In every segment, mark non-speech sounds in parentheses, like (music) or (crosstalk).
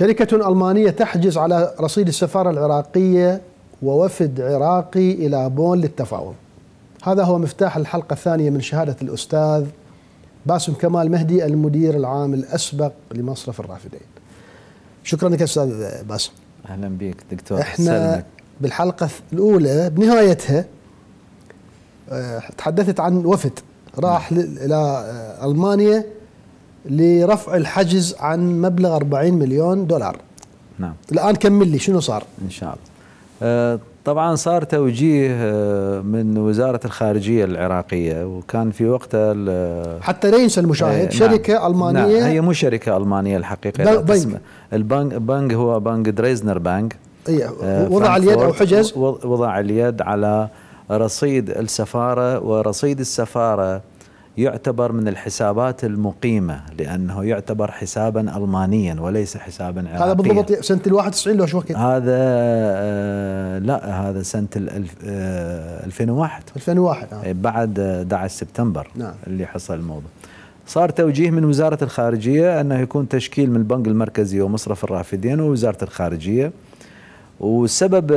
شركة ألمانية تحجز على رصيد السفارة العراقية ووفد عراقي إلى بون للتفاوض هذا هو مفتاح الحلقة الثانية من شهادة الأستاذ باسم كمال مهدي المدير العام الأسبق لمصرف الرافدين شكرا لك أستاذ باسم أهلا بك دكتور احنا سلمك. بالحلقة الأولى بنهايتها آه، تحدثت عن وفد راح إلى آه، ألمانيا لرفع الحجز عن مبلغ 40 مليون دولار نعم الآن كمل لي شنو صار إن شاء الله آه، طبعا صار توجيه آه، من وزارة الخارجية العراقية وكان في وقتها آه، حتى لا ينسى المشاهد إيه، نعم شركة ألمانية نعم هي مو شركة ألمانية الحقيقة بنك البنك بنك هو بنك دريزنر بنك إيه، وضع اليد أو حجز وضع اليد على رصيد السفارة ورصيد السفارة يعتبر من الحسابات المقيمة لأنه يعتبر حسابا ألمانيا وليس حسابا عراقيا هذا بالضبط سنة ال 91 لو شو وقت هذا آه، لا هذا سنة ال 2001 2001 آه. آه. إيه، بعد 11 آه، سبتمبر نعم. اللي حصل الموضوع صار توجيه من وزارة الخارجية أنه يكون تشكيل من البنك المركزي ومصرف الرافدين ووزارة الخارجية وسبب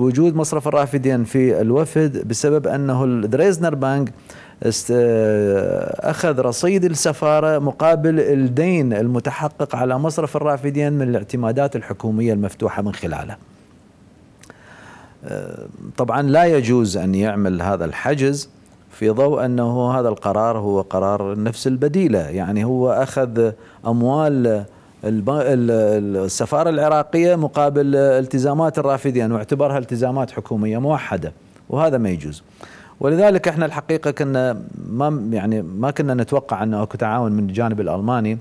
وجود مصرف الرافدين في الوفد بسبب أنه الدريزنر بانك أخذ رصيد السفارة مقابل الدين المتحقق على مصرف الرافدين من الاعتمادات الحكومية المفتوحة من خلاله أه، طبعا لا يجوز أن يعمل هذا الحجز في ضوء أنه هذا القرار هو قرار نفس البديلة يعني هو أخذ أموال السفارة العراقية مقابل التزامات الرافدين واعتبرها التزامات حكومية موحدة وهذا ما يجوز ولذلك احنا الحقيقه كنا ما يعني ما كنا نتوقع انه اكو تعاون من الجانب الالماني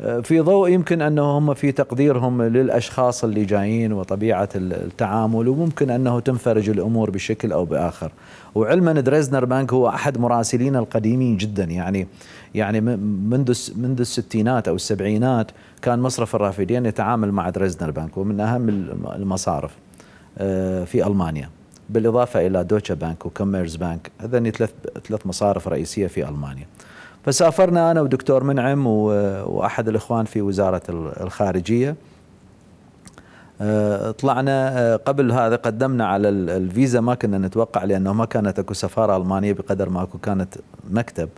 آه، في ضوء يمكن انه هم في تقديرهم للاشخاص اللي جايين وطبيعه التعامل وممكن انه تنفرج الامور بشكل او باخر وعلما دريزنر بانك هو احد مراسلين القديمين جدا يعني يعني منذ منذ الستينات او السبعينات كان مصرف الرافدين يتعامل مع دريزنر بانك ومن اهم المصارف آه، في المانيا بالإضافة إلى دوتشا بانك وكميرز بانك هذني ثلاث ثلاث مصارف رئيسية في ألمانيا فسافرنا أنا ودكتور منعم وأحد الإخوان في وزارة الخارجية آه، طلعنا آه، قبل هذا قدمنا على الفيزا ما كنا نتوقع لأنه ما كانت أكو سفارة ألمانية بقدر ما أكو كانت مكتب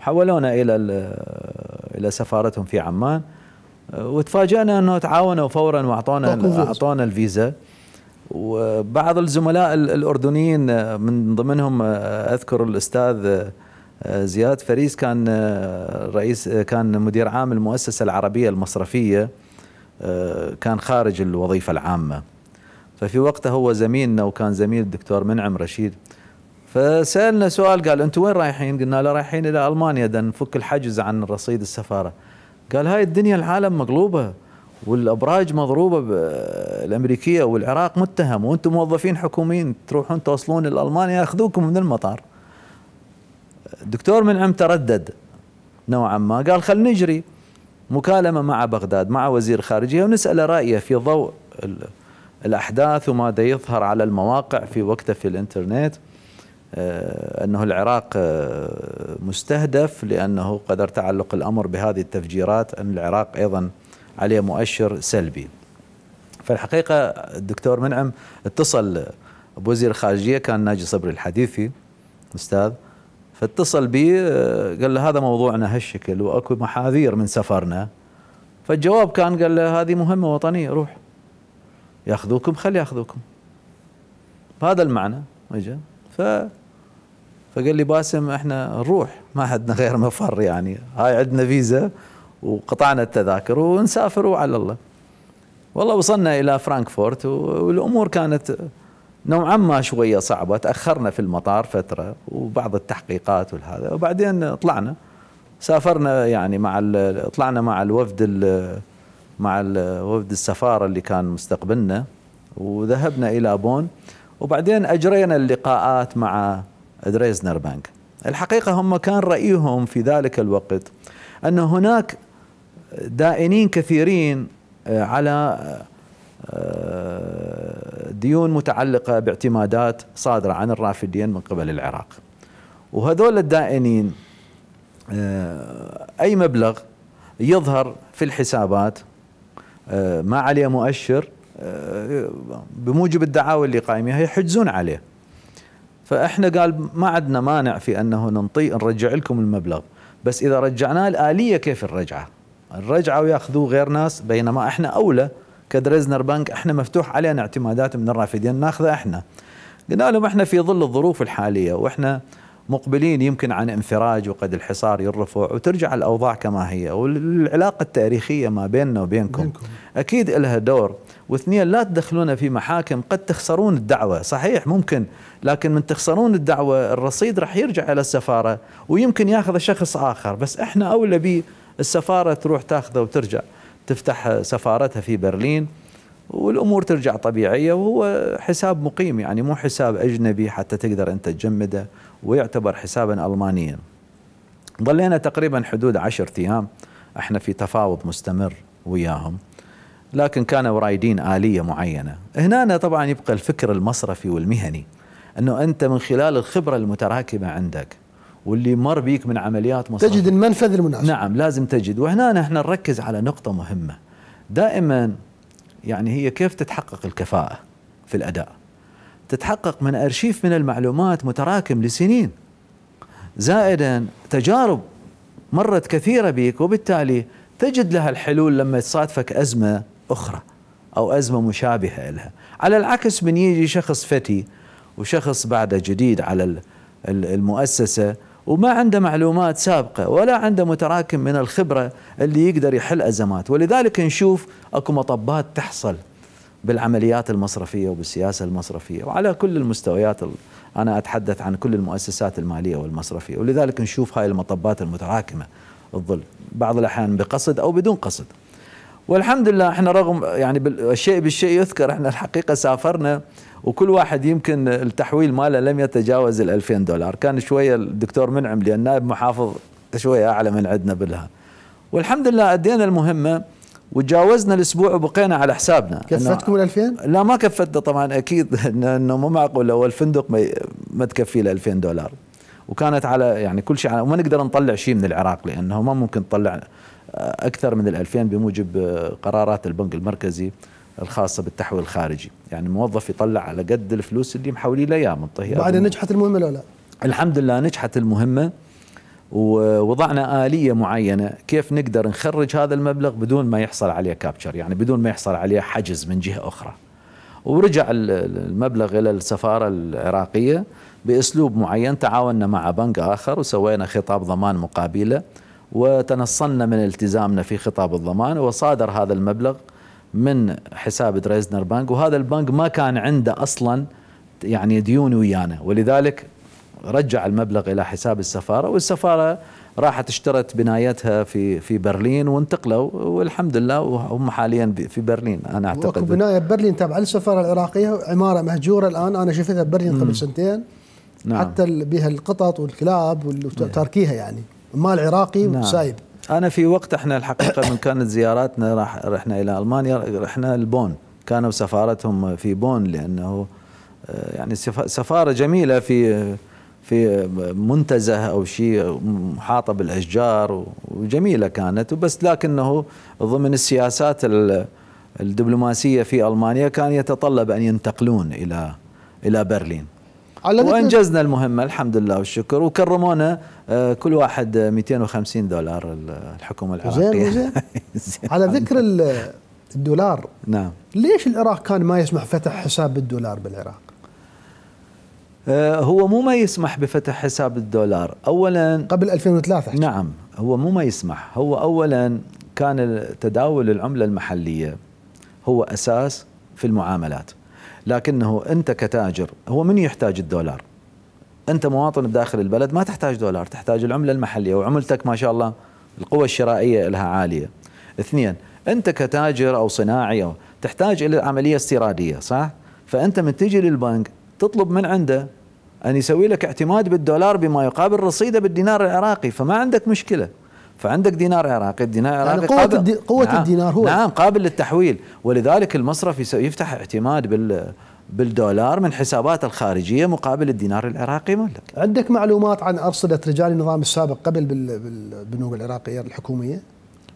حولونا إلى آه، إلى سفارتهم في عمان وتفاجأنا أنه تعاونوا فورا وأعطونا أعطونا الفيزا وبعض الزملاء الاردنيين آه، من ضمنهم آه، اذكر الاستاذ آه، زياد فريس كان رئيس كان مدير عام المؤسسه العربيه المصرفيه كان خارج الوظيفه العامه ففي وقته هو زميلنا وكان زميل الدكتور منعم رشيد فسالنا سؤال قال انتم وين رايحين؟ قلنا له رايحين الى المانيا ده نفك الحجز عن رصيد السفاره قال هاي الدنيا العالم مقلوبه والابراج مضروبه الامريكيه والعراق متهم وانتم موظفين حكوميين تروحون توصلون لالمانيا ياخذوكم من المطار الدكتور منعم تردد نوعا ما قال خل نجري مكالمه مع بغداد مع وزير خارجيه ونساله رايه في ضوء الاحداث وما دا يظهر على المواقع في وقته في الانترنت آه، انه العراق آه، مستهدف لانه قدر تعلق الامر بهذه التفجيرات ان العراق ايضا عليه مؤشر سلبي فالحقيقة الدكتور منعم اتصل بوزير الخارجية كان ناجي صبري الحديثي أستاذ فاتصل بي آه، قال له هذا موضوعنا هالشكل واكو محاذير من سفرنا فالجواب كان قال له هذه مهمه وطنيه روح ياخذوكم خلي ياخذوكم هذا المعنى اجا ف فقال لي باسم احنا نروح ما عندنا غير مفر يعني هاي عندنا فيزا وقطعنا التذاكر ونسافر وعلى الله والله وصلنا الى فرانكفورت والامور كانت نوعا ما شويه صعبه تاخرنا في المطار فتره وبعض التحقيقات والهذا وبعدين طلعنا سافرنا يعني مع طلعنا مع الوفد مع الوفد السفاره اللي كان مستقبلنا وذهبنا الى بون وبعدين اجرينا اللقاءات مع دريزنر بانك الحقيقه هم كان رايهم في ذلك الوقت ان هناك دائنين كثيرين آه، على آه، آه، ديون متعلقة باعتمادات صادرة عن الرافدين من قبل العراق وهذول الدائنين أي مبلغ يظهر في الحسابات ما عليه مؤشر بموجب الدعاوى اللي قائميها يحجزون عليه فاحنا قال ما عندنا مانع في انه ننطي نرجع لكم المبلغ بس اذا رجعناه الاليه كيف الرجعه؟ رجعوا ياخذوه غير ناس بينما احنا اولى كدريزنر بنك احنا مفتوح علينا اعتمادات من الرافدين ناخذها احنا قلنا لهم احنا في ظل الظروف الحاليه واحنا مقبلين يمكن عن انفراج وقد الحصار يرفع وترجع الاوضاع كما هي والعلاقه التاريخيه ما بيننا وبينكم بينكم. اكيد لها دور واثنين لا تدخلونا في محاكم قد تخسرون الدعوه صحيح ممكن لكن من تخسرون الدعوه الرصيد راح يرجع الى السفاره ويمكن ياخذ شخص اخر بس احنا اولى به السفارة تروح تاخذه وترجع تفتح سفارتها في برلين والامور ترجع طبيعيه وهو حساب مقيم يعني مو حساب اجنبي حتى تقدر انت تجمده ويعتبر حسابا المانيا. ظلينا تقريبا حدود 10 ايام احنا في تفاوض مستمر وياهم لكن كانوا رايدين اليه معينه. هنا طبعا يبقى الفكر المصرفي والمهني انه انت من خلال الخبره المتراكمه عندك واللي مر بيك من عمليات مصرية تجد المنفذ المناسب نعم لازم تجد وهنا نحن نركز على نقطة مهمة دائما يعني هي كيف تتحقق الكفاءة في الأداء تتحقق من أرشيف من المعلومات متراكم لسنين زائدا تجارب مرت كثيرة بيك وبالتالي تجد لها الحلول لما تصادفك أزمة أخرى أو أزمة مشابهة لها على العكس من يجي شخص فتي وشخص بعده جديد على المؤسسة وما عنده معلومات سابقة ولا عنده متراكم من الخبرة اللي يقدر يحل أزمات ولذلك نشوف أكو مطبات تحصل بالعمليات المصرفية وبالسياسة المصرفية وعلى كل المستويات أنا أتحدث عن كل المؤسسات المالية والمصرفية ولذلك نشوف هاي المطبات المتراكمة الظل بعض الأحيان بقصد أو بدون قصد والحمد لله احنا رغم يعني الشيء بالشيء يذكر احنا الحقيقة سافرنا وكل واحد يمكن التحويل ماله لم يتجاوز ال 2000 دولار كان شويه الدكتور منعم لان نائب محافظ شويه اعلى من عندنا بالها والحمد لله ادينا المهمه وتجاوزنا الاسبوع وبقينا على حسابنا كفتكم ال 2000 لا ما كفتنا طبعا اكيد انه مو معقول لو الفندق ما, ما تكفي له 2000 دولار وكانت على يعني كل شيء وما نقدر نطلع شيء من العراق لانه ما ممكن تطلع آه، اكثر من ال 2000 بموجب آه، قرارات البنك المركزي الخاصه بالتحويل الخارجي يعني موظف يطلع على قد الفلوس اللي محولي له اياه منطهي بعدين نجحت المهمه ولا لا؟ الحمد لله نجحت المهمه ووضعنا آلية معينة كيف نقدر نخرج هذا المبلغ بدون ما يحصل عليه كابتشر يعني بدون ما يحصل عليه حجز من جهة أخرى ورجع المبلغ إلى السفارة العراقية بأسلوب معين تعاوننا مع بنك آخر وسوينا خطاب ضمان مقابله وتنصلنا من التزامنا في خطاب الضمان وصادر هذا المبلغ من حساب دريزنر بنك وهذا البنك ما كان عنده اصلا يعني ديون ويانا ولذلك رجع المبلغ الى حساب السفاره والسفاره راحت اشترت بنايتها في في برلين وانتقلوا والحمد لله وهم حاليا في برلين انا اعتقد بنايه ببرلين تابعه للسفاره العراقيه عماره مهجوره الان انا شفتها ببرلين قبل سنتين نعم. حتى بها القطط والكلاب وتاركيها يعني مال عراقي نعم. وسايب انا في وقت احنا الحقيقه من كانت زياراتنا راح رحنا الى المانيا رحنا البون كانوا سفارتهم في بون لانه آه، يعني سفاره جميله في في منتزه او شيء محاطه بالاشجار وجميله كانت وبس لكنه ضمن السياسات الدبلوماسيه في المانيا كان يتطلب ان ينتقلون الى الى برلين وانجزنا المهمه الحمد لله والشكر وكرمونا آه، كل واحد 250 آه، دولار الحكومه العراقيه زين (laughs) زين على ذكر الدولار نعم ليش العراق كان ما يسمح فتح حساب بالدولار بالعراق؟ آه، هو مو ما يسمح بفتح حساب الدولار اولا قبل 2003 نعم هو مو ما يسمح هو اولا كان تداول العمله المحليه هو اساس في المعاملات لكنه انت كتاجر هو من يحتاج الدولار انت مواطن بداخل البلد ما تحتاج دولار تحتاج العمله المحليه وعملتك ما شاء الله القوه الشرائيه لها عاليه اثنين انت كتاجر او صناعي أو تحتاج الى عمليه استيراديه صح فانت من تجي للبنك تطلب من عنده ان يسوي لك اعتماد بالدولار بما يقابل رصيده بالدينار العراقي فما عندك مشكله فعندك دينار عراقي الدينار يعني العراقي قوة, قابل الدي قوة نعم الدينار هو نعم قابل للتحويل ولذلك المصرف يفتح اعتماد بال بالدولار من حسابات الخارجية مقابل الدينار العراقي مالك عندك معلومات عن أرصدة رجال النظام السابق قبل بالبنوك العراقية الحكومية؟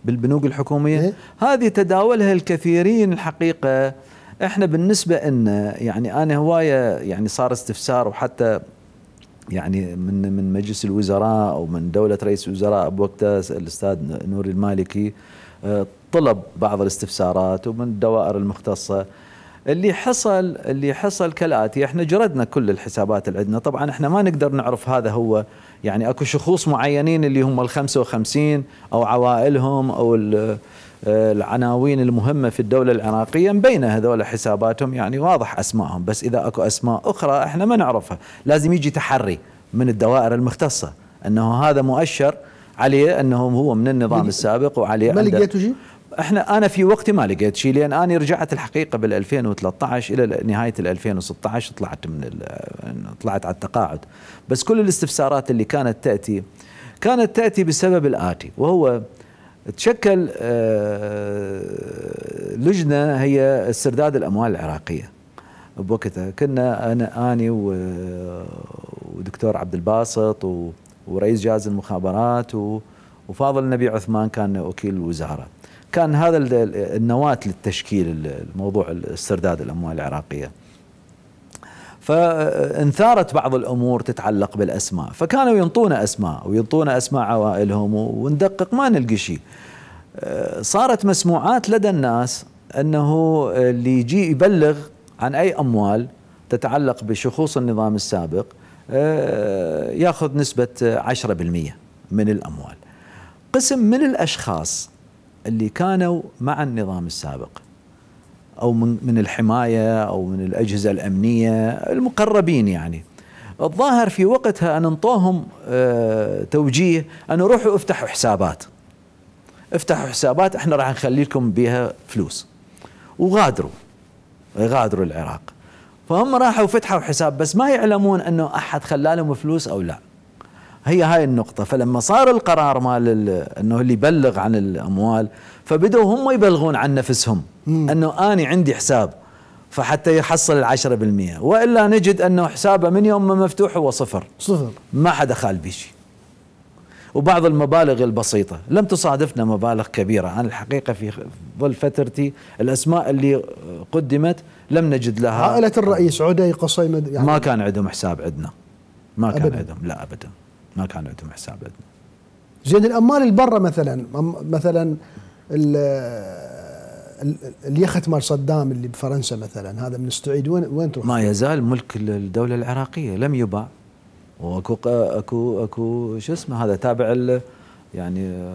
بالبنوك الحكومية؟ إيه؟ هذه تداولها الكثيرين الحقيقة احنا بالنسبة ان يعني أنا هواية يعني صار استفسار وحتى يعني من من مجلس الوزراء او من دوله رئيس الوزراء بوقتها الاستاذ نوري المالكي آه، طلب بعض الاستفسارات ومن الدوائر المختصه اللي حصل اللي حصل كالاتي احنا جردنا كل الحسابات اللي عندنا طبعا احنا ما نقدر نعرف هذا هو يعني اكو شخوص معينين اللي هم ال 55 او عوائلهم او العناوين المهمة في الدولة العراقية بين هذول حساباتهم يعني واضح أسمائهم بس إذا أكو أسماء أخرى إحنا ما نعرفها لازم يجي تحري من الدوائر المختصة أنه هذا مؤشر عليه أنه هو من النظام السابق وعليه ما لقيته شيء؟ احنا انا في وقتي ما لقيت شيء لان انا رجعت الحقيقه بال 2013 الى نهايه 2016 طلعت من طلعت على التقاعد بس كل الاستفسارات اللي كانت تاتي كانت تاتي بسبب الاتي وهو تشكل آه، لجنة هي استرداد الأموال العراقية بوقتها كنا أنا أني ودكتور عبد الباسط ورئيس جهاز المخابرات وفاضل النبي عثمان كان وكيل الوزارة كان هذا النواة للتشكيل الموضوع استرداد الأموال العراقية فانثارت بعض الامور تتعلق بالاسماء فكانوا ينطونا اسماء وينطونا اسماء عوائلهم وندقق ما نلقي شيء آه، صارت مسموعات لدى الناس انه اللي يجي يبلغ عن اي اموال تتعلق بشخوص النظام السابق آه، ياخذ نسبه 10% من الاموال قسم من الاشخاص اللي كانوا مع النظام السابق او من من الحمايه او من الاجهزه الامنيه المقربين يعني الظاهر في وقتها ان انطوهم آه، توجيه ان روحوا افتحوا حسابات افتحوا حسابات احنا راح نخلي لكم بها فلوس وغادروا غادروا العراق فهم راحوا فتحوا حساب بس ما يعلمون انه احد خلى لهم فلوس او لا هي هاي النقطة فلما صار القرار مال انه اللي يبلغ عن الاموال فبدوا هم يبلغون عن نفسهم مم. انه اني عندي حساب فحتى يحصل العشرة بالمئة وإلا نجد أنه حسابه من يوم ما مفتوح هو صفر صفر ما حدا خال شيء وبعض المبالغ البسيطة لم تصادفنا مبالغ كبيرة أنا الحقيقة في ظل فترتي الأسماء اللي قدمت لم نجد لها عائلة الرئيس عدي قصي يعني ما كان عندهم حساب عندنا ما كان عندهم لا أبدا ما كان عندهم حساب حسابات زين الاموال اللي برا مثلا مثلا اليخت مال صدام اللي بفرنسا مثلا هذا مستعيد وين وين تروح؟ ما يزال ملك الدوله العراقيه لم يباع واكو اكو اكو شو اسمه هذا تابع يعني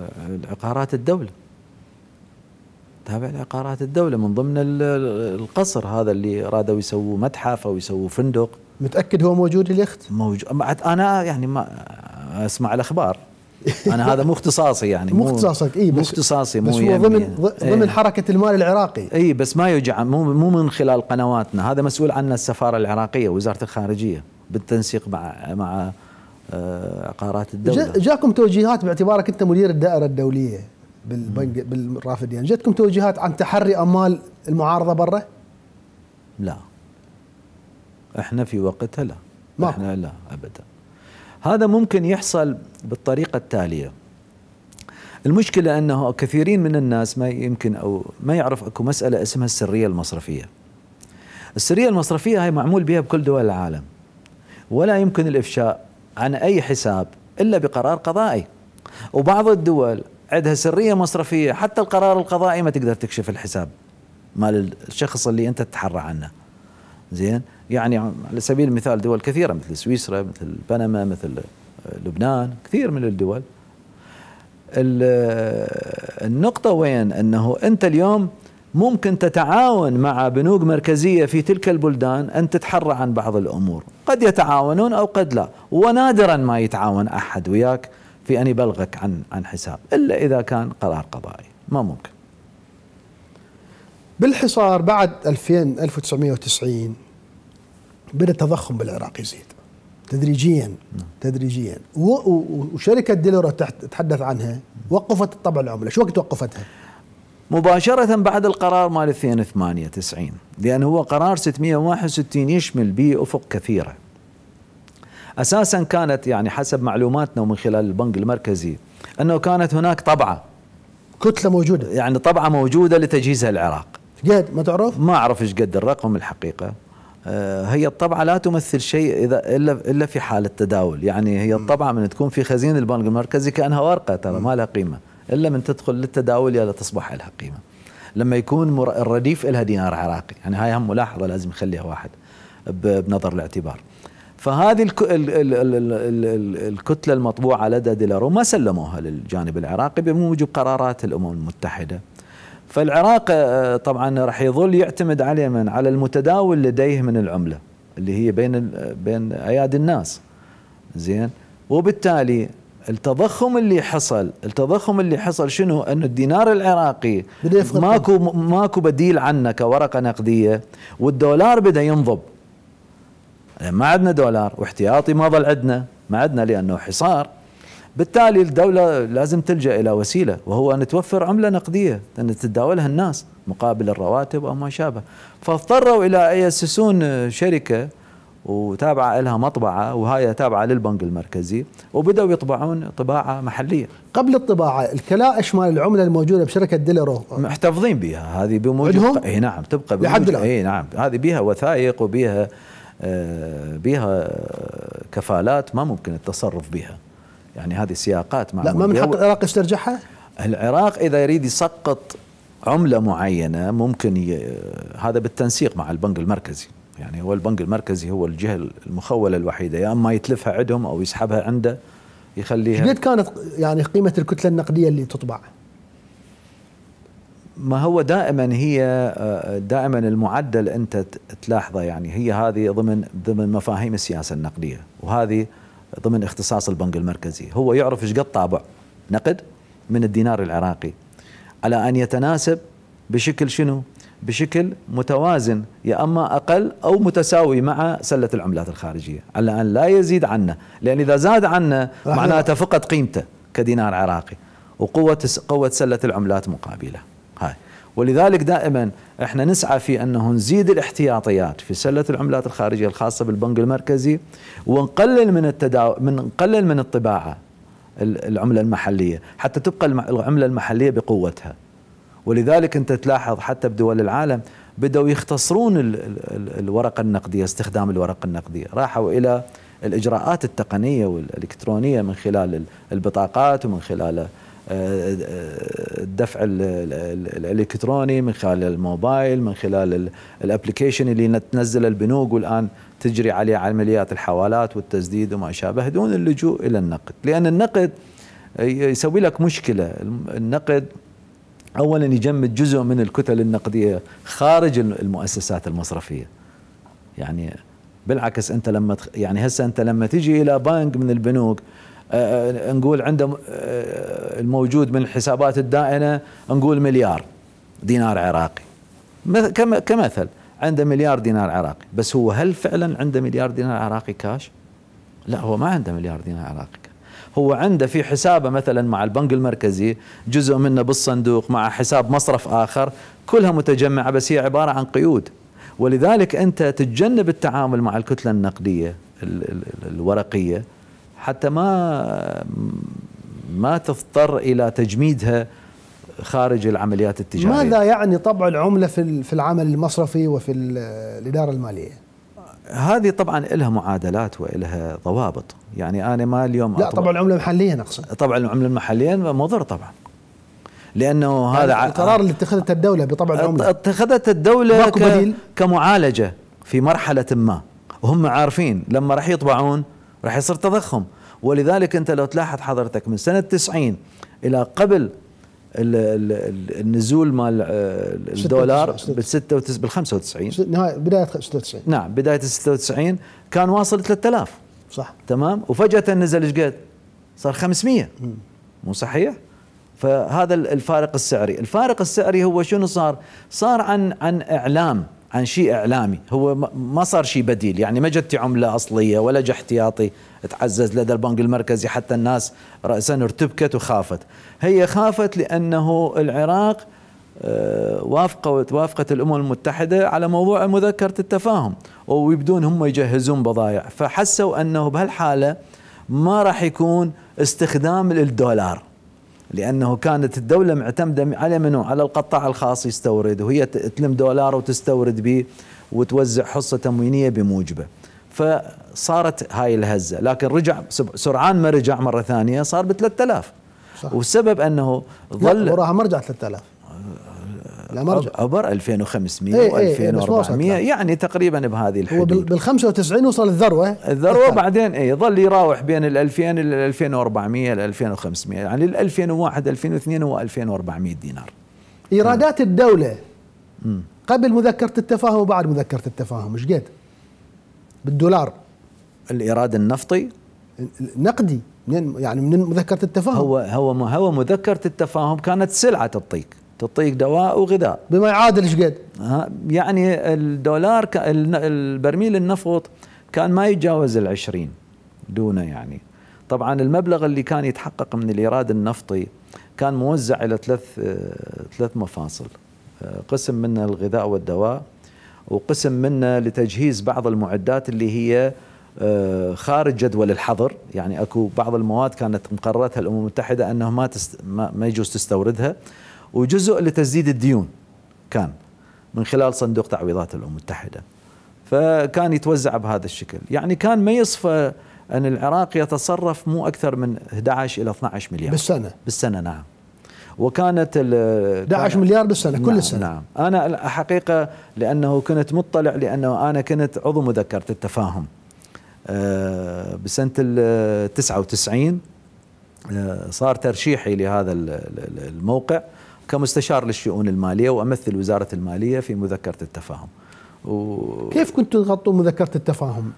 عقارات الدوله تابع لعقارات الدوله من ضمن القصر هذا اللي رادوا يسووا متحف او يسووا فندق متاكد هو موجود اليخت؟ موجود انا يعني ما اسمع الاخبار انا هذا مو اختصاصي يعني (laughs) مو اختصاصك اي مو اختصاصي مو بس هو يعني ضمن إيه. ضمن ايه حركه المال العراقي اي بس ما يوجع مو مو من خلال قنواتنا هذا مسؤول عنا السفاره العراقيه وزاره الخارجيه بالتنسيق مع مع عقارات آه، الدوله جاكم توجيهات باعتبارك انت مدير الدائره الدوليه بالبنك بالرافدين يعني جاتكم توجيهات عن تحري اموال المعارضه برا؟ لا احنا في وقتها لا ما احنا لا ابدا هذا ممكن يحصل بالطريقة التالية المشكلة أنه كثيرين من الناس ما يمكن أو ما يعرف أكو مسألة اسمها السرية المصرفية السرية المصرفية هي معمول بها بكل دول العالم ولا يمكن الإفشاء عن أي حساب إلا بقرار قضائي وبعض الدول عندها سرية مصرفية حتى القرار القضائي ما تقدر تكشف الحساب مال الشخص اللي أنت تتحرى عنه زين يعني على سبيل المثال دول كثيرة مثل سويسرا مثل بنما مثل لبنان كثير من الدول النقطة وين أنه أنت اليوم ممكن تتعاون مع بنوك مركزية في تلك البلدان أن تتحرى عن بعض الأمور قد يتعاونون أو قد لا ونادرا ما يتعاون أحد وياك في أن يبلغك عن, عن حساب إلا إذا كان قرار قضائي ما ممكن بالحصار بعد 2000 1990 بدا التضخم بالعراق يزيد تدريجيا تدريجيا وشركه ديلورا تحدث عنها وقفت الطبع العمله شو وقت وقفتها مباشرة بعد القرار مال 2008 90 لأن هو قرار 661 يشمل به أفق كثيرة أساسا كانت يعني حسب معلوماتنا ومن خلال البنك المركزي أنه كانت هناك طبعة كتلة موجودة يعني طبعة موجودة لتجهيزها العراق قد ما تعرف؟ ما أعرف إيش قد الرقم الحقيقة آه، هي الطبعة لا تمثل شيء إذا إلا إلا في حال التداول يعني هي الطبعة من تكون في خزينة البنك المركزي كأنها ورقة ترى ما لها قيمة إلا من تدخل للتداول يا تصبح لها قيمة لما يكون الرديف لها دينار عراقي يعني هاي هم ملاحظة لازم يخليها واحد بنظر الاعتبار فهذه الكتلة المطبوعة لدى ديلارو ما سلموها للجانب العراقي بموجب قرارات الأمم المتحدة فالعراق آه، طبعا راح يظل يعتمد على من على المتداول لديه من العمله اللي هي بين بين ايادي الناس زين وبالتالي التضخم اللي حصل التضخم اللي حصل شنو انه الدينار العراقي ماكو ماكو بديل عنه كورقه نقديه والدولار بدا ينضب ما عندنا دولار واحتياطي ما ظل عندنا ما عندنا لانه حصار بالتالي الدولة لازم تلجأ إلى وسيلة وهو أن توفر عملة نقدية أن تتداولها الناس مقابل الرواتب أو ما شابه فاضطروا إلى يأسسون شركة وتابعة لها مطبعة وهاي تابعة للبنك المركزي وبدأوا يطبعون طباعة محلية قبل الطباعة الكلائش مال العملة الموجودة بشركة ديلرو محتفظين بها هذه بموجود اي نعم تبقى لحد اي نعم هذه بها وثائق وبها آه بها كفالات ما ممكن التصرف بها يعني هذه سياقات مع لا ما من حق العراق يسترجعها؟ العراق إذا يريد يسقط عملة معينة ممكن ي... هذا بالتنسيق مع البنك المركزي يعني هو البنك المركزي هو الجهة المخولة الوحيدة يا أما يتلفها عندهم أو يسحبها عنده يخليها قد كانت يعني قيمة الكتلة النقدية اللي تطبع؟ ما هو دائما هي آه، دائما المعدل انت تلاحظه يعني هي هذه ضمن ضمن مفاهيم السياسه النقديه وهذه ضمن اختصاص البنك المركزي هو يعرف ايش قد طابع نقد من الدينار العراقي على ان يتناسب بشكل شنو بشكل متوازن يا اما اقل او متساوي مع سله العملات الخارجيه على ان لا يزيد عنا لان اذا زاد عنا معناته فقد قيمته كدينار عراقي وقوه قوه سله العملات مقابله هاي ولذلك دائما احنا نسعى في انه نزيد الاحتياطيات في سله العملات الخارجيه الخاصه بالبنك المركزي ونقلل من التداو من نقلل من الطباعه العمله المحليه حتى تبقى العمله المحليه بقوتها ولذلك انت تلاحظ حتى بدول العالم بدأوا يختصرون الورقة النقدية استخدام الورقة النقدية راحوا إلى الإجراءات التقنية والإلكترونية من خلال البطاقات ومن خلال الدفع الالكتروني من خلال الموبايل من خلال الابلكيشن اللي تنزل البنوك والان تجري عليه عمليات الحوالات والتسديد وما شابه دون اللجوء الى النقد لان النقد يسوي لك مشكله النقد اولا يجمد جزء من الكتل النقديه خارج المؤسسات المصرفيه يعني بالعكس انت لما يعني هسه انت لما تجي الى بنك من البنوك آه، نقول عنده آه، الموجود من الحسابات الدائنه نقول مليار دينار عراقي كمثل عنده مليار دينار عراقي بس هو هل فعلا عنده مليار دينار عراقي كاش لا هو ما عنده مليار دينار عراقي هو عنده في حسابه مثلا مع البنك المركزي جزء منه بالصندوق مع حساب مصرف اخر كلها متجمعه بس هي عباره عن قيود ولذلك انت تتجنب التعامل مع الكتله النقديه الورقيه حتى ما ما تضطر الى تجميدها خارج العمليات التجاريه. ماذا يعني طبع العمله في في العمل المصرفي وفي الاداره الماليه؟ هذه طبعا لها معادلات ولها ضوابط، يعني انا ما اليوم لا طبع العمله محليا اقصد طبع العمله المحليه مضر طبعا. لانه يعني هذا القرار اللي اتخذته الدوله بطبع العمله اتخذته الدوله كمعالجه في مرحله ما وهم عارفين لما راح يطبعون راح يصير تضخم ولذلك انت لو تلاحظ حضرتك من سنه 90 الى قبل النزول مال آه، الدولار بال 96 بال 95 نهايه بدايه 96 نعم بدايه 96 كان واصل 3000 صح تمام وفجاه نزل ايش قد؟ صار 500 مو صحيح؟ فهذا الفارق السعري، الفارق السعري هو شنو صار؟ صار عن عن اعلام عن شيء اعلامي هو ما صار شيء بديل يعني ما جت عمله اصليه ولا جا احتياطي تعزز لدى البنك المركزي حتى الناس راسا ارتبكت وخافت هي خافت لانه العراق آه، وافقت وافقت الامم المتحده على موضوع مذكره التفاهم ويبدون هم يجهزون بضائع فحسوا انه بهالحاله ما راح يكون استخدام للدولار لانه كانت الدوله معتمده على منو؟ على القطاع الخاص يستورد وهي تلم دولار وتستورد به وتوزع حصه تموينيه بموجبه. فصارت هاي الهزه، لكن رجع سرعان ما رجع مره ثانيه صار ب 3000 والسبب انه ظل وراها ما رجع 3000 لا مرجع عبر 2500 ايه ايه و2400 ايه يعني تقريبا بهذه الحدود هو بال 95 وصل الذروه الذروه أكثر. بعدين اي ظل يراوح بين ال 2000 ل 2400 ل 2500 يعني ال 2001 2002 هو 2400 دينار ايرادات الدوله مم. قبل مذكره التفاهم وبعد مذكره التفاهم ايش قد؟ بالدولار الايراد النفطي نقدي من يعني من مذكره التفاهم هو هو هو مذكره التفاهم كانت سلعه الطيق تعطيك دواء وغذاء بما يعادل ايش قد؟ يعني الدولار البرميل النفط كان ما يتجاوز ال 20 دونه يعني طبعا المبلغ اللي كان يتحقق من الايراد النفطي كان موزع الى ثلاث ثلاث مفاصل قسم منه الغذاء والدواء وقسم منه لتجهيز بعض المعدات اللي هي خارج جدول الحظر يعني اكو بعض المواد كانت مقررتها الامم المتحده انه ما تست ما, ما يجوز تستوردها وجزء لتسديد الديون كان من خلال صندوق تعويضات الأمم المتحدة فكان يتوزع بهذا الشكل يعني كان ما يصفى أن العراق يتصرف مو أكثر من 11 إلى 12 مليار بالسنة بالسنة نعم وكانت 11 مليار بالسنة كل نعم السنة نعم أنا الحقيقة لأنه كنت مطلع لأنه أنا كنت عضو مذكرة التفاهم آه، بسنة ال 99 آه، صار ترشيحي لهذا الموقع كمستشار للشؤون المالية وأمثل وزارة المالية في مذكرة التفاهم و... كيف كنت تغطوا مذكرة التفاهم؟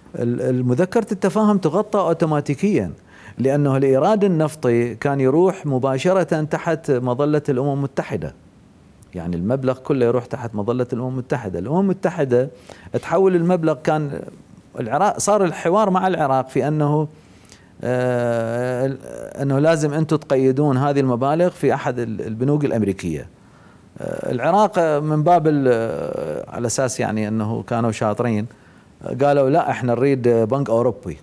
مذكرة التفاهم تغطى أوتوماتيكيا لأنه الإيراد النفطي كان يروح مباشرة تحت مظلة الأمم المتحدة يعني المبلغ كله يروح تحت مظلة الأمم المتحدة الأمم المتحدة تحول المبلغ كان العراق صار الحوار مع العراق في أنه آه، انه لازم انتم تقيدون هذه المبالغ في احد البنوك الامريكيه آه، العراق من باب آه، على اساس يعني انه كانوا شاطرين قالوا لا احنا نريد بنك اوروبي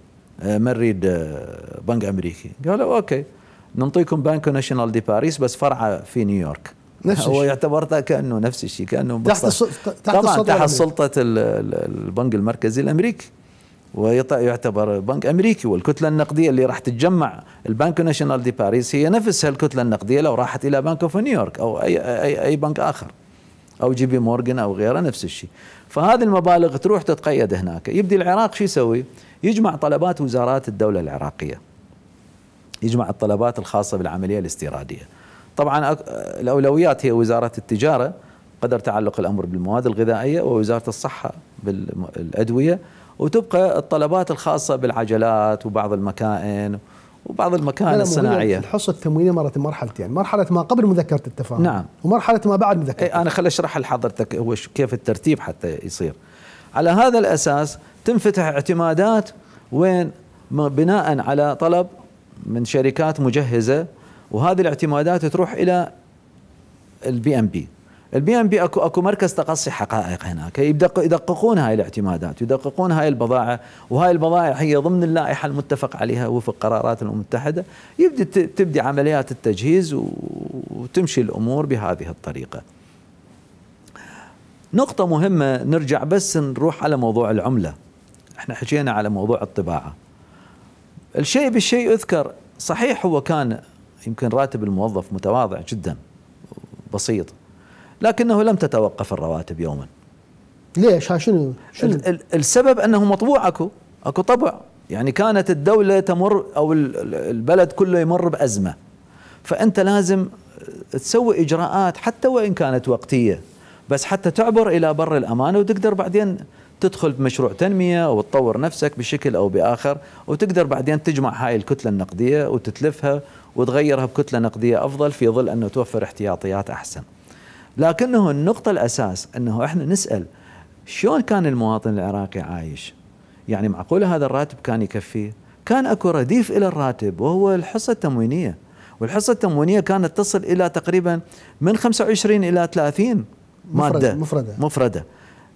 ما نريد بنك امريكي قالوا اوكي نعطيكم بنك ناشونال دي باريس بس فرعه في نيويورك نفس هو يعتبر كانه نفس الشيء كانه تحت تحت طبعا تحت سلطه البنك المركزي الامريكي ويعتبر بنك امريكي والكتله النقديه اللي راح تتجمع البنك ناشونال دي باريس هي نفسها الكتله النقديه لو راحت الى بنك اوف نيويورك او اي اي اي بنك اخر او جي بي مورجن او غيره نفس الشيء فهذه المبالغ تروح تتقيد هناك يبدي العراق شو يسوي يجمع طلبات وزارات الدوله العراقيه يجمع الطلبات الخاصه بالعمليه الاستيراديه طبعا الاولويات هي وزاره التجاره قدر تعلق الامر بالمواد الغذائيه ووزاره الصحه بالادويه وتبقى الطلبات الخاصة بالعجلات وبعض المكائن وبعض المكائن الصناعيه الحصه التموينيه مرت مرحلتين يعني مرحله ما قبل مذكره التفاهم نعم ومرحله ما بعد مذكره ايه انا خل اشرح لحضرتك هو كيف الترتيب حتى يصير على هذا الاساس تنفتح اعتمادات وين بناء على طلب من شركات مجهزه وهذه الاعتمادات تروح الى البي ام بي البي ام بي اكو اكو مركز تقصي حقائق هناك يدققون هاي الاعتمادات يدققون هاي البضائع وهاي البضائع هي ضمن اللائحه المتفق عليها وفق قرارات الامم المتحده يبدا تبدي عمليات التجهيز وتمشي الامور بهذه الطريقه. نقطه مهمه نرجع بس نروح على موضوع العمله. احنا حكينا على موضوع الطباعه. الشيء بالشيء اذكر صحيح هو كان يمكن راتب الموظف متواضع جدا بسيط لكنه لم تتوقف الرواتب يوما ليش شنو, شنو؟ السبب انه مطبوع اكو اكو طبع يعني كانت الدوله تمر او البلد كله يمر بازمه فانت لازم تسوي اجراءات حتى وان كانت وقتيه بس حتى تعبر الى بر الامانه وتقدر بعدين تدخل بمشروع تنميه وتطور نفسك بشكل او باخر وتقدر بعدين تجمع هاي الكتله النقديه وتتلفها وتغيرها بكتله نقديه افضل في ظل انه توفر احتياطيات احسن لكنه النقطة الأساس أنه إحنا نسأل شلون كان المواطن العراقي عايش يعني معقولة هذا الراتب كان يكفيه كان أكو رديف إلى الراتب وهو الحصة التموينية والحصة التموينية كانت تصل إلى تقريبا من 25 إلى 30 مادة مفردة مفردة,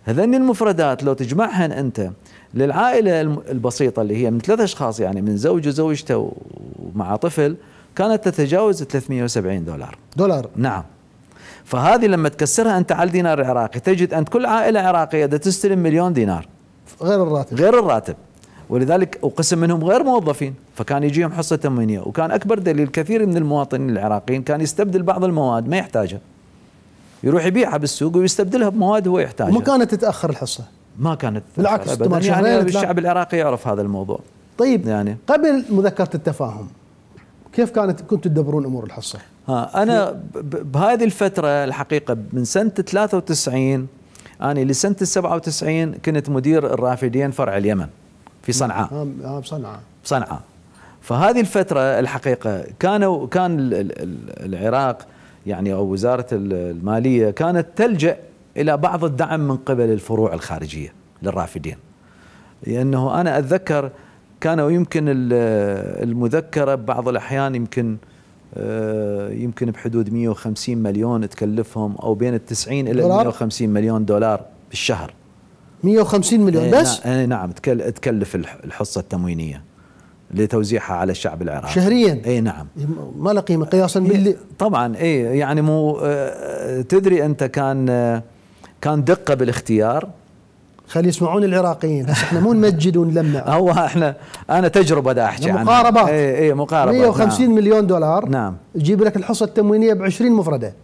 مفردة. المفردات لو تجمعهن أنت للعائلة البسيطة اللي هي من ثلاثة أشخاص يعني من زوج وزوجته ومع طفل كانت تتجاوز 370 دولار دولار نعم فهذه لما تكسرها انت على دينار العراقي تجد ان كل عائله عراقيه تستلم مليون دينار غير الراتب غير الراتب ولذلك وقسم منهم غير موظفين فكان يجيهم حصه تموينيه وكان اكبر دليل كثير من المواطنين العراقيين كان يستبدل بعض المواد ما يحتاجها يروح يبيعها بالسوق ويستبدلها بمواد هو يحتاجها ما كانت تتاخر الحصه ما كانت بالعكس يعني الشعب العراقي يعرف هذا الموضوع طيب يعني قبل مذكره التفاهم كيف كانت كنتوا تدبرون امور الحصه؟ ها انا بهذه الفتره الحقيقه من سنه 93 انا لسنه 97 كنت مدير الرافدين فرع اليمن في صنعاء اه بصنعاء آه، آه، بصنعاء فهذه الفتره الحقيقه كانوا كان العراق يعني او وزاره الماليه كانت تلجا الى بعض الدعم من قبل الفروع الخارجيه للرافدين لانه انا اتذكر كانوا يمكن المذكره بعض الاحيان يمكن آه، يمكن بحدود 150 مليون تكلفهم او بين ال 90 الى 150 مليون دولار بالشهر 150 مليون إيه، بس؟ إيه، نعم تكلف الحصه التموينيه لتوزيعها على الشعب العراقي شهريا اي نعم إيه، ما له قيمه قياسا باللي طبعا اي يعني مو آه، تدري انت كان آه، كان دقه بالاختيار خلي يسمعون العراقيين بس احنا مو نمجد ونلمع (laughs) هو احنا انا تجربه دا احكي عنها مقاربات اي اي مقاربات 150 نعم. مليون دولار نعم يجيب لك الحصه التموينيه ب 20 مفرده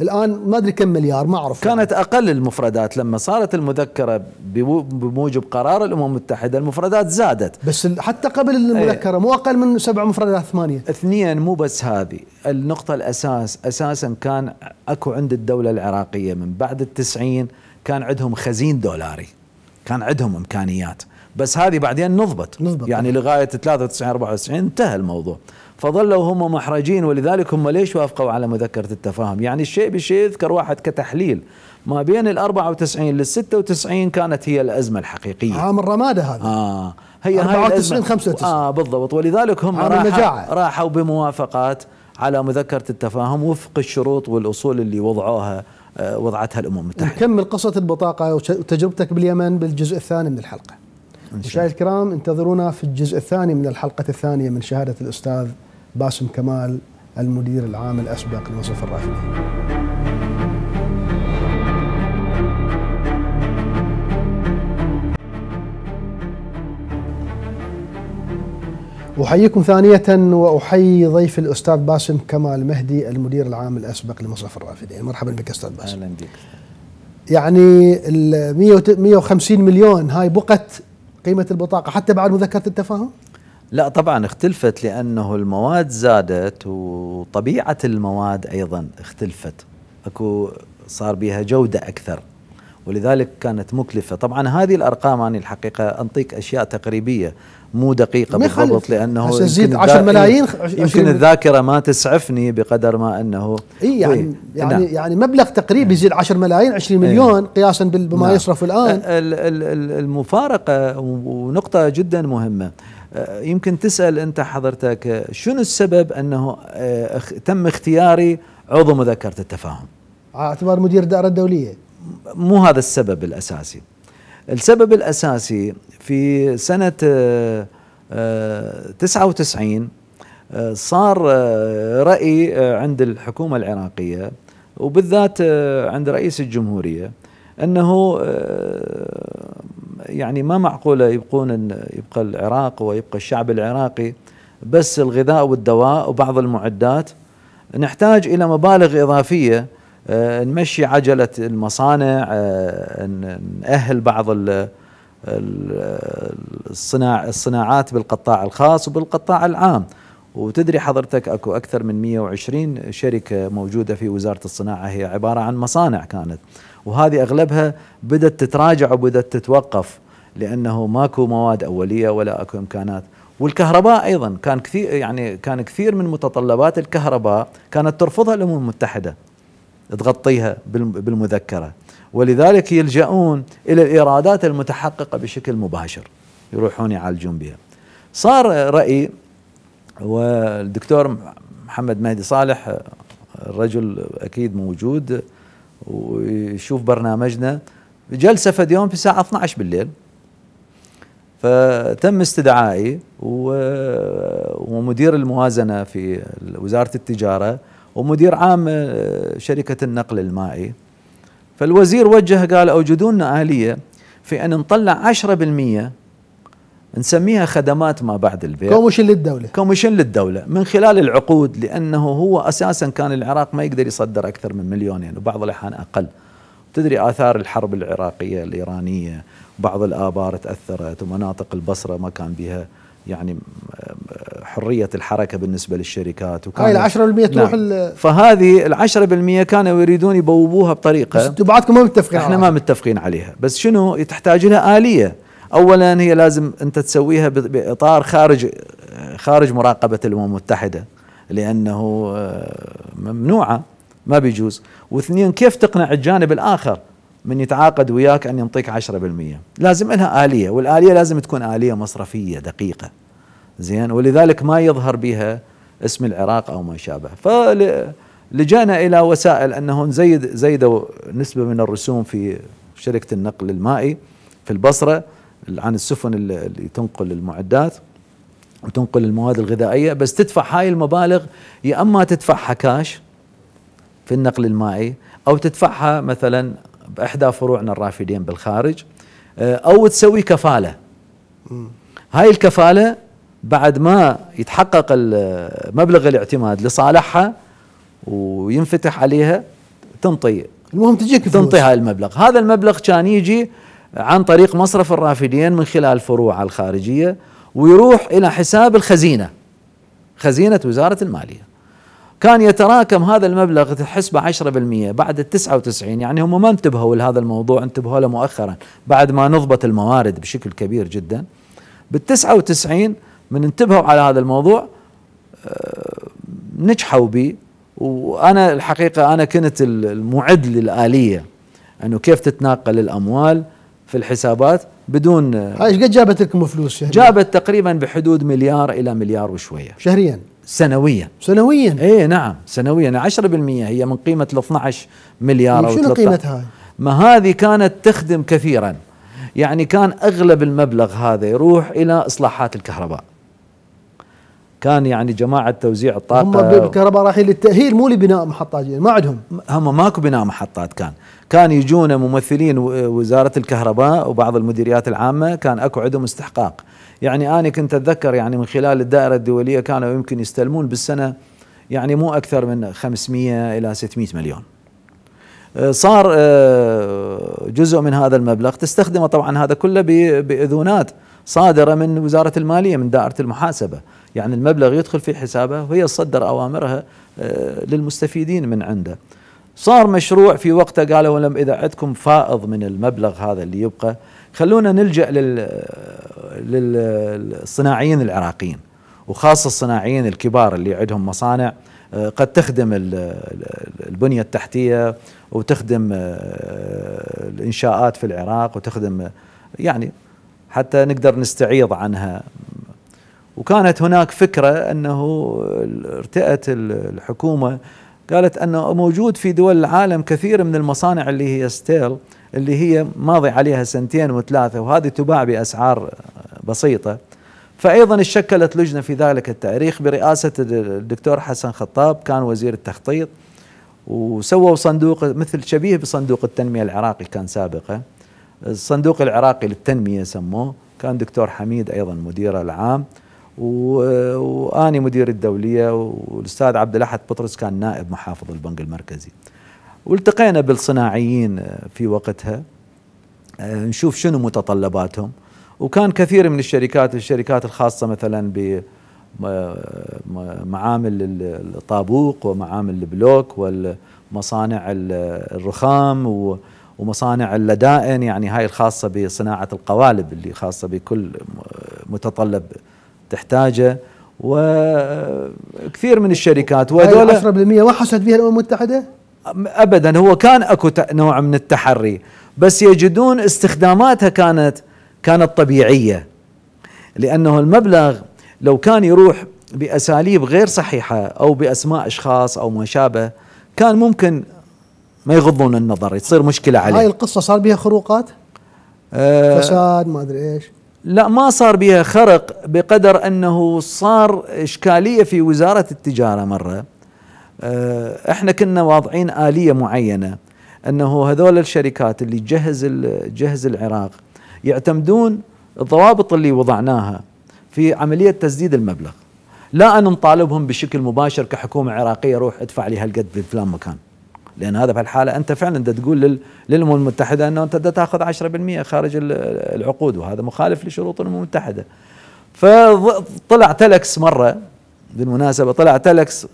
الان ما ادري كم مليار ما اعرف كانت يعني. اقل المفردات لما صارت المذكره بموجب قرار الامم المتحده المفردات زادت بس حتى قبل المذكره إيه. مو اقل من سبع مفردات ثمانيه اثنين مو بس هذه النقطه الاساس اساسا كان اكو عند الدوله العراقيه من بعد التسعين 90 كان عندهم خزين دولاري كان عندهم امكانيات بس هذه بعدين نضبط, نضبط. يعني لغايه 93 94 انتهى الموضوع فظلوا هم محرجين ولذلك هم ليش وافقوا على مذكره التفاهم يعني الشيء بشيء يذكر واحد كتحليل ما بين ال 94 لل 96 كانت هي الازمه الحقيقيه عام الرماده هذا اه هي 94 95 اه بالضبط ولذلك هم راحوا, راحوا بموافقات على مذكره التفاهم وفق الشروط والاصول اللي وضعوها آه، وضعتها الامم المتحده. نكمل قصه البطاقه وتجربتك باليمن بالجزء الثاني من الحلقه. مشاهدينا الكرام انتظرونا في الجزء الثاني من الحلقه الثانيه من شهاده الاستاذ باسم كمال المدير العام الاسبق لوصف الرافدي. أحييكم ثانية وأحيي ضيف الأستاذ باسم كمال مهدي المدير العام الأسبق لمصرف الرافدين مرحبا بك أستاذ باسم أهلا بك يعني ال 150 مليون هاي بقت قيمة البطاقة حتى بعد مذكرة التفاهم؟ لا طبعا اختلفت لأنه المواد زادت وطبيعة المواد أيضا اختلفت أكو صار بها جودة أكثر ولذلك كانت مكلفة طبعا هذه الأرقام أنا الحقيقة أنطيك أشياء تقريبية مو دقيقه بالضبط لانه يمكن 10 ملايين يمكن الذاكره ما تسعفني بقدر ما انه اي يعني طيب. يعني نعم. يعني مبلغ تقريبي نعم. يزيد 10 ملايين 20 مليون ايه قياسا بما نعم. يصرف الان المفارقه ونقطه جدا مهمه أه، يمكن تسال انت حضرتك شنو السبب انه أه، تم اختياري عضو مذكره التفاهم؟ اعتبار مدير الدائره الدوليه مو هذا السبب الاساسي السبب الأساسي في سنة آه، آه، تسعة وتسعين آه، صار رأي عند الحكومة العراقية وبالذات عند رئيس الجمهورية أنه يعني ما معقولة يبقون يبقى العراق ويبقى الشعب العراقي بس الغذاء والدواء وبعض المعدات نحتاج إلى مبالغ إضافية آه، نمشي عجلة المصانع آه، نأهل بعض الصناع الصناعات بالقطاع الخاص وبالقطاع العام وتدري حضرتك اكو اكثر من 120 شركه موجوده في وزاره الصناعه هي عباره عن مصانع كانت وهذه اغلبها بدات تتراجع وبدات تتوقف لانه ماكو مواد اوليه ولا اكو امكانات والكهرباء ايضا كان كثير يعني كان كثير من متطلبات الكهرباء كانت ترفضها الامم المتحده تغطيها بالمذكرة ولذلك يلجؤون إلى الإيرادات المتحققة بشكل مباشر يروحون يعالجون بها صار رأي والدكتور محمد مهدي صالح الرجل أكيد موجود ويشوف برنامجنا جلسة فد يوم في الساعة 12 بالليل فتم استدعائي ومدير الموازنة في وزارة التجارة ومدير عام آه، شركة النقل المائي فالوزير وجه قال أوجدوا لنا آلية في أن نطلع 10% نسميها خدمات ما بعد البيع كوميشن للدولة كوميشن للدولة من خلال العقود لأنه هو أساسا كان العراق ما يقدر يصدر أكثر من مليونين وبعض الأحيان أقل تدري آثار الحرب العراقية الإيرانية بعض الآبار تأثرت ومناطق البصرة ما كان بها يعني حرية الحركة بالنسبة للشركات وكان هاي العشرة بالمية تروح نعم. فهذه العشرة بالمية كانوا يريدون يبوبوها بطريقة بس انتم بعدكم ما متفقين احنا ما متفقين عليها بس شنو تحتاج لها آلية أولا هي لازم أنت تسويها بإطار خارج خارج مراقبة الأمم المتحدة لأنه آه، ممنوعة ما بيجوز واثنين كيف تقنع الجانب الآخر من يتعاقد وياك أن ينطيك 10% لازم لها آلية والآلية لازم تكون آلية مصرفية دقيقة زين ولذلك ما يظهر بها اسم العراق أو ما شابه فلجأنا إلى وسائل أنه زيد زيدوا نسبة من الرسوم في شركة النقل المائي في البصرة عن السفن اللي تنقل المعدات وتنقل المواد الغذائية بس تدفع هاي المبالغ يا أما تدفعها كاش في النقل المائي أو تدفعها مثلا باحدى فروعنا الرافدين بالخارج آه، او تسوي كفاله هاي الكفاله بعد ما يتحقق مبلغ الاعتماد لصالحها وينفتح عليها تنطي المهم تجيك تنطي هاي المبلغ هذا المبلغ كان يجي عن طريق مصرف الرافدين من خلال فروع الخارجيه ويروح الى حساب الخزينه خزينه وزاره الماليه كان يتراكم هذا المبلغ تحسبه 10% بعد ال 99 يعني هم ما انتبهوا لهذا الموضوع انتبهوا له مؤخرا بعد ما نضبط الموارد بشكل كبير جدا بال 99 من انتبهوا على هذا الموضوع آه، نجحوا به وانا الحقيقه انا كنت المعد للاليه انه كيف تتناقل الاموال في الحسابات بدون آه، ايش قد جابت لكم فلوس يعني؟ جابت تقريبا بحدود مليار الى مليار وشويه شهريا سنويا سنويا اي نعم سنويا 10% هي من قيمه ال 12 مليار او شنو قيمتها ما هذه كانت تخدم كثيرا يعني كان اغلب المبلغ هذا يروح الى اصلاحات الكهرباء كان يعني جماعه توزيع الطاقه هم بالكهرباء رايحين للتاهيل مو لبناء محطات ما عندهم هم ماكو بناء محطات كان كان يجونا ممثلين وزاره الكهرباء وبعض المديريات العامه كان اكو عندهم استحقاق يعني أنا كنت أتذكر يعني من خلال الدائرة الدولية كانوا يمكن يستلمون بالسنة يعني مو أكثر من 500 إلى 600 مليون آه، صار آه، جزء من هذا المبلغ تستخدمه طبعا هذا كله بإذونات صادرة من وزارة المالية من دائرة المحاسبة يعني المبلغ يدخل في حسابه وهي تصدر أوامرها آه، للمستفيدين من عنده صار مشروع في وقته قالوا لم إذا عندكم فائض من المبلغ هذا اللي يبقى خلونا نلجا لل للصناعيين العراقيين وخاصه الصناعيين الكبار اللي عندهم مصانع آه، قد تخدم البنيه التحتيه وتخدم آه، الانشاءات في العراق وتخدم آه، يعني حتى نقدر نستعيض عنها وكانت هناك فكره انه ارتأت الحكومه قالت انه موجود في دول العالم كثير من المصانع اللي هي ستيل اللي هي ماضي عليها سنتين وثلاثة وهذه تباع بأسعار بسيطة فأيضا شكلت لجنة في ذلك التاريخ برئاسة الدكتور حسن خطاب كان وزير التخطيط وسووا صندوق مثل شبيه بصندوق التنمية العراقي كان سابقا الصندوق العراقي للتنمية سموه كان دكتور حميد أيضا مدير العام واني مدير الدوليه والاستاذ عبد الاحد بطرس كان نائب محافظ البنك المركزي والتقينا بالصناعيين في وقتها آه، نشوف شنو متطلباتهم وكان كثير من الشركات الشركات الخاصه مثلا ب آه، معامل الطابوق ومعامل البلوك ومصانع الرخام ومصانع اللدائن يعني هاي الخاصه بصناعه القوالب اللي خاصه بكل متطلب تحتاجه وكثير آه، من الشركات وهذول 10% ما فيها بها الامم المتحده؟ ابدا هو كان اكو نوع من التحري بس يجدون استخداماتها كانت كانت طبيعيه لانه المبلغ لو كان يروح باساليب غير صحيحه او باسماء اشخاص او ما شابه كان ممكن ما يغضون النظر تصير مشكله عليه هاي القصه صار بها خروقات آه، فساد ما ادري ايش لا ما صار بها خرق بقدر انه صار اشكاليه في وزاره التجاره مره آه، احنا كنا واضعين آلية معينة انه هذول الشركات اللي تجهز جهز العراق يعتمدون الضوابط اللي وضعناها في عملية تسديد المبلغ لا أن نطالبهم بشكل مباشر كحكومة عراقية روح ادفع لي هالقد في فلان مكان لأن هذا في الحالة أنت فعلا دا تقول للأمم المتحدة أنه أنت دا تأخذ 10% خارج العقود وهذا مخالف لشروط الأمم المتحدة فطلع تلكس مرة بالمناسبة طلع تلكس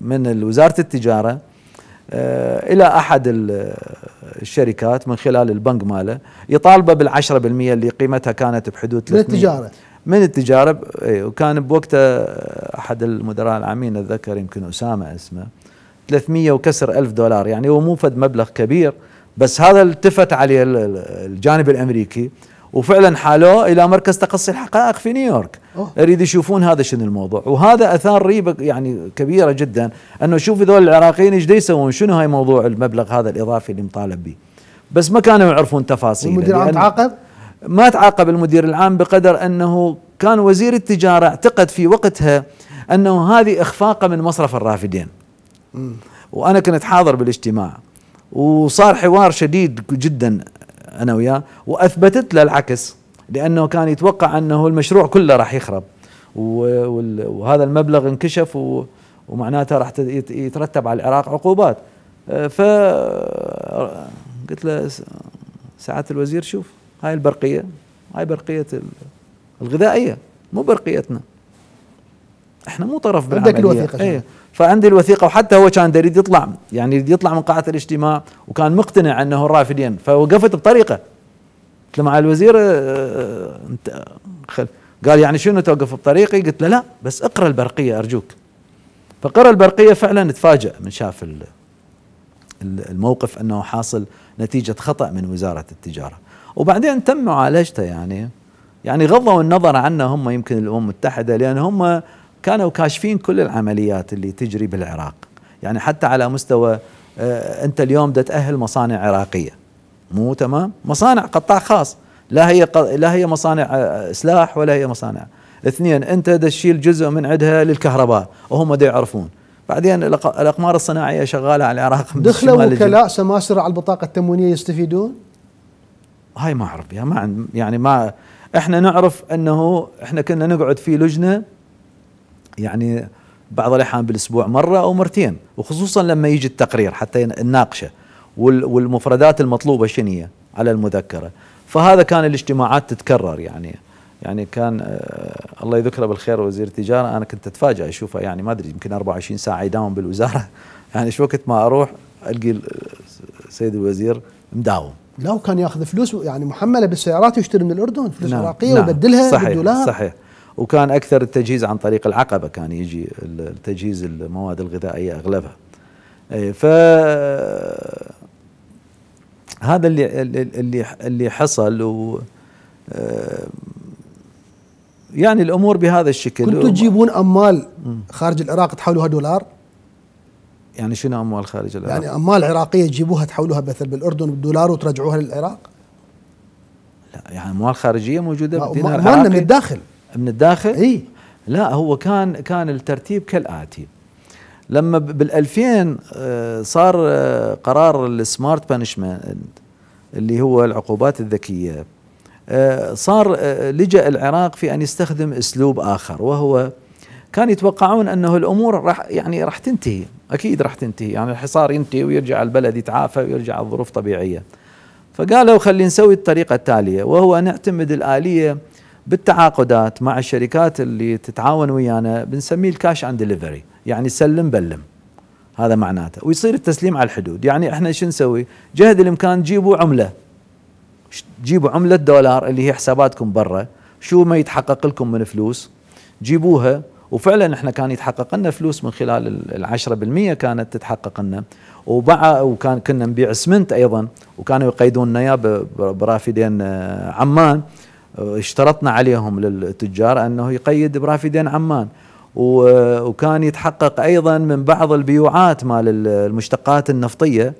من وزارة التجارة آه، إلى أحد الشركات من خلال البنك ماله يطالبه بالعشرة بالمية اللي قيمتها كانت بحدود 300 من التجارة من التجارة إيه، وكان بوقتها أحد المدراء العامين أتذكر يمكن أسامة اسمه 300 وكسر ألف دولار يعني هو مو فد مبلغ كبير بس هذا التفت عليه الجانب الأمريكي وفعلا حالوه الى مركز تقصي الحقائق في نيويورك أوه. يريد يشوفون هذا شنو الموضوع وهذا اثار ريبه يعني كبيره جدا انه شوف ذول العراقيين ايش يسوون شنو هاي موضوع المبلغ هذا الاضافي اللي مطالب به بس ما كانوا يعرفون تفاصيل المدير العام تعاقب ما تعاقب المدير العام بقدر انه كان وزير التجاره اعتقد في وقتها انه هذه اخفاقه من مصرف الرافدين م. وانا كنت حاضر بالاجتماع وصار حوار شديد جدا انا وياه واثبتت له العكس لانه كان يتوقع انه المشروع كله راح يخرب وهذا المبلغ انكشف ومعناته راح يترتب على العراق عقوبات أه، ف قلت له سعاده الوزير شوف هاي البرقيه هاي برقيه الغذائيه مو برقيتنا احنا مو طرف بالعمليه عندك الوثيقه ايه فعندي الوثيقه وحتى هو كان يريد يطلع يعني يريد يطلع من قاعه الاجتماع وكان مقتنع انه الرافدين فوقفت بطريقه قلت له مع الوزير آه، آه، انت خل قال يعني شنو توقف بطريقي قلت له لا بس اقرا البرقيه ارجوك فقرا البرقيه فعلا تفاجئ من شاف الموقف انه حاصل نتيجه خطا من وزاره التجاره وبعدين تم معالجته يعني يعني غضوا النظر عنه هم يمكن الامم المتحده لان هم كانوا كاشفين كل العمليات اللي تجري بالعراق يعني حتى على مستوى آه، انت اليوم دا تاهل مصانع عراقيه مو تمام مصانع قطاع خاص لا هي لا هي مصانع آه، سلاح ولا هي مصانع اثنين انت تشيل جزء من عندها للكهرباء وهم دا يعرفون بعدين الاقمار الصناعيه شغاله على العراق من دخلوا وكلاء سماسره على البطاقه التموينيه يستفيدون هاي ما اعرف يعني ما يعني ما احنا نعرف انه احنا كنا نقعد في لجنه يعني بعض الأحيان بالأسبوع مرة أو مرتين وخصوصا لما يجي التقرير حتى نناقشه والمفردات المطلوبة شنية على المذكرة فهذا كان الاجتماعات تتكرر يعني يعني كان آه الله يذكره بالخير وزير التجارة أنا كنت اتفاجئ أشوفه يعني ما أدري يمكن 24 ساعة يداوم بالوزارة (laughs) يعني شو وقت ما أروح ألقي السيد آه، الوزير مداوم لا وكان ياخذ فلوس يعني محمله بالسيارات يشتري من الاردن فلوس نعم، عراقيه نعم ويبدلها صحيح صحيح وكان اكثر التجهيز عن طريق العقبه كان يجي التجهيز المواد الغذائيه اغلبها إيه، ف هذا اللي اللي اللي حصل و إيه، يعني الامور بهذا الشكل كنتوا تجيبون اموال خارج العراق تحولوها دولار؟ يعني شنو اموال خارج العراق؟ يعني اموال عراقيه تجيبوها تحولوها مثلا بالاردن بالدولار وترجعوها للعراق؟ لا يعني اموال خارجيه موجوده بالدينار العراقي مالنا من الداخل من الداخل اي لا هو كان كان الترتيب كالاتي لما بال2000 آه، صار آه، قرار السمارت بانشمنت اللي هو العقوبات الذكيه آه، صار لجا العراق في ان يستخدم اسلوب اخر وهو كان يتوقعون انه الامور راح يعني راح تنتهي اكيد راح تنتهي يعني الحصار ينتهي ويرجع البلد يتعافى ويرجع الظروف طبيعيه فقالوا خلينا نسوي الطريقه التاليه وهو نعتمد الاليه بالتعاقدات مع الشركات اللي تتعاون ويانا بنسميه الكاش اند ديليفري يعني سلم بلم هذا معناته ويصير التسليم على الحدود يعني احنا شو نسوي جهد الامكان جيبوا عمله جيبوا عمله دولار اللي هي حساباتكم برا شو ما يتحقق لكم من فلوس جيبوها وفعلا احنا كان يتحقق لنا فلوس من خلال ال 10% كانت تتحقق لنا وباع وكان كنا نبيع اسمنت ايضا وكانوا يقيدوننا اياه برافدين آه، عمان اشترطنا عليهم للتجار انه يقيد برافدين عمان وكان يتحقق ايضا من بعض البيوعات مال المشتقات النفطيه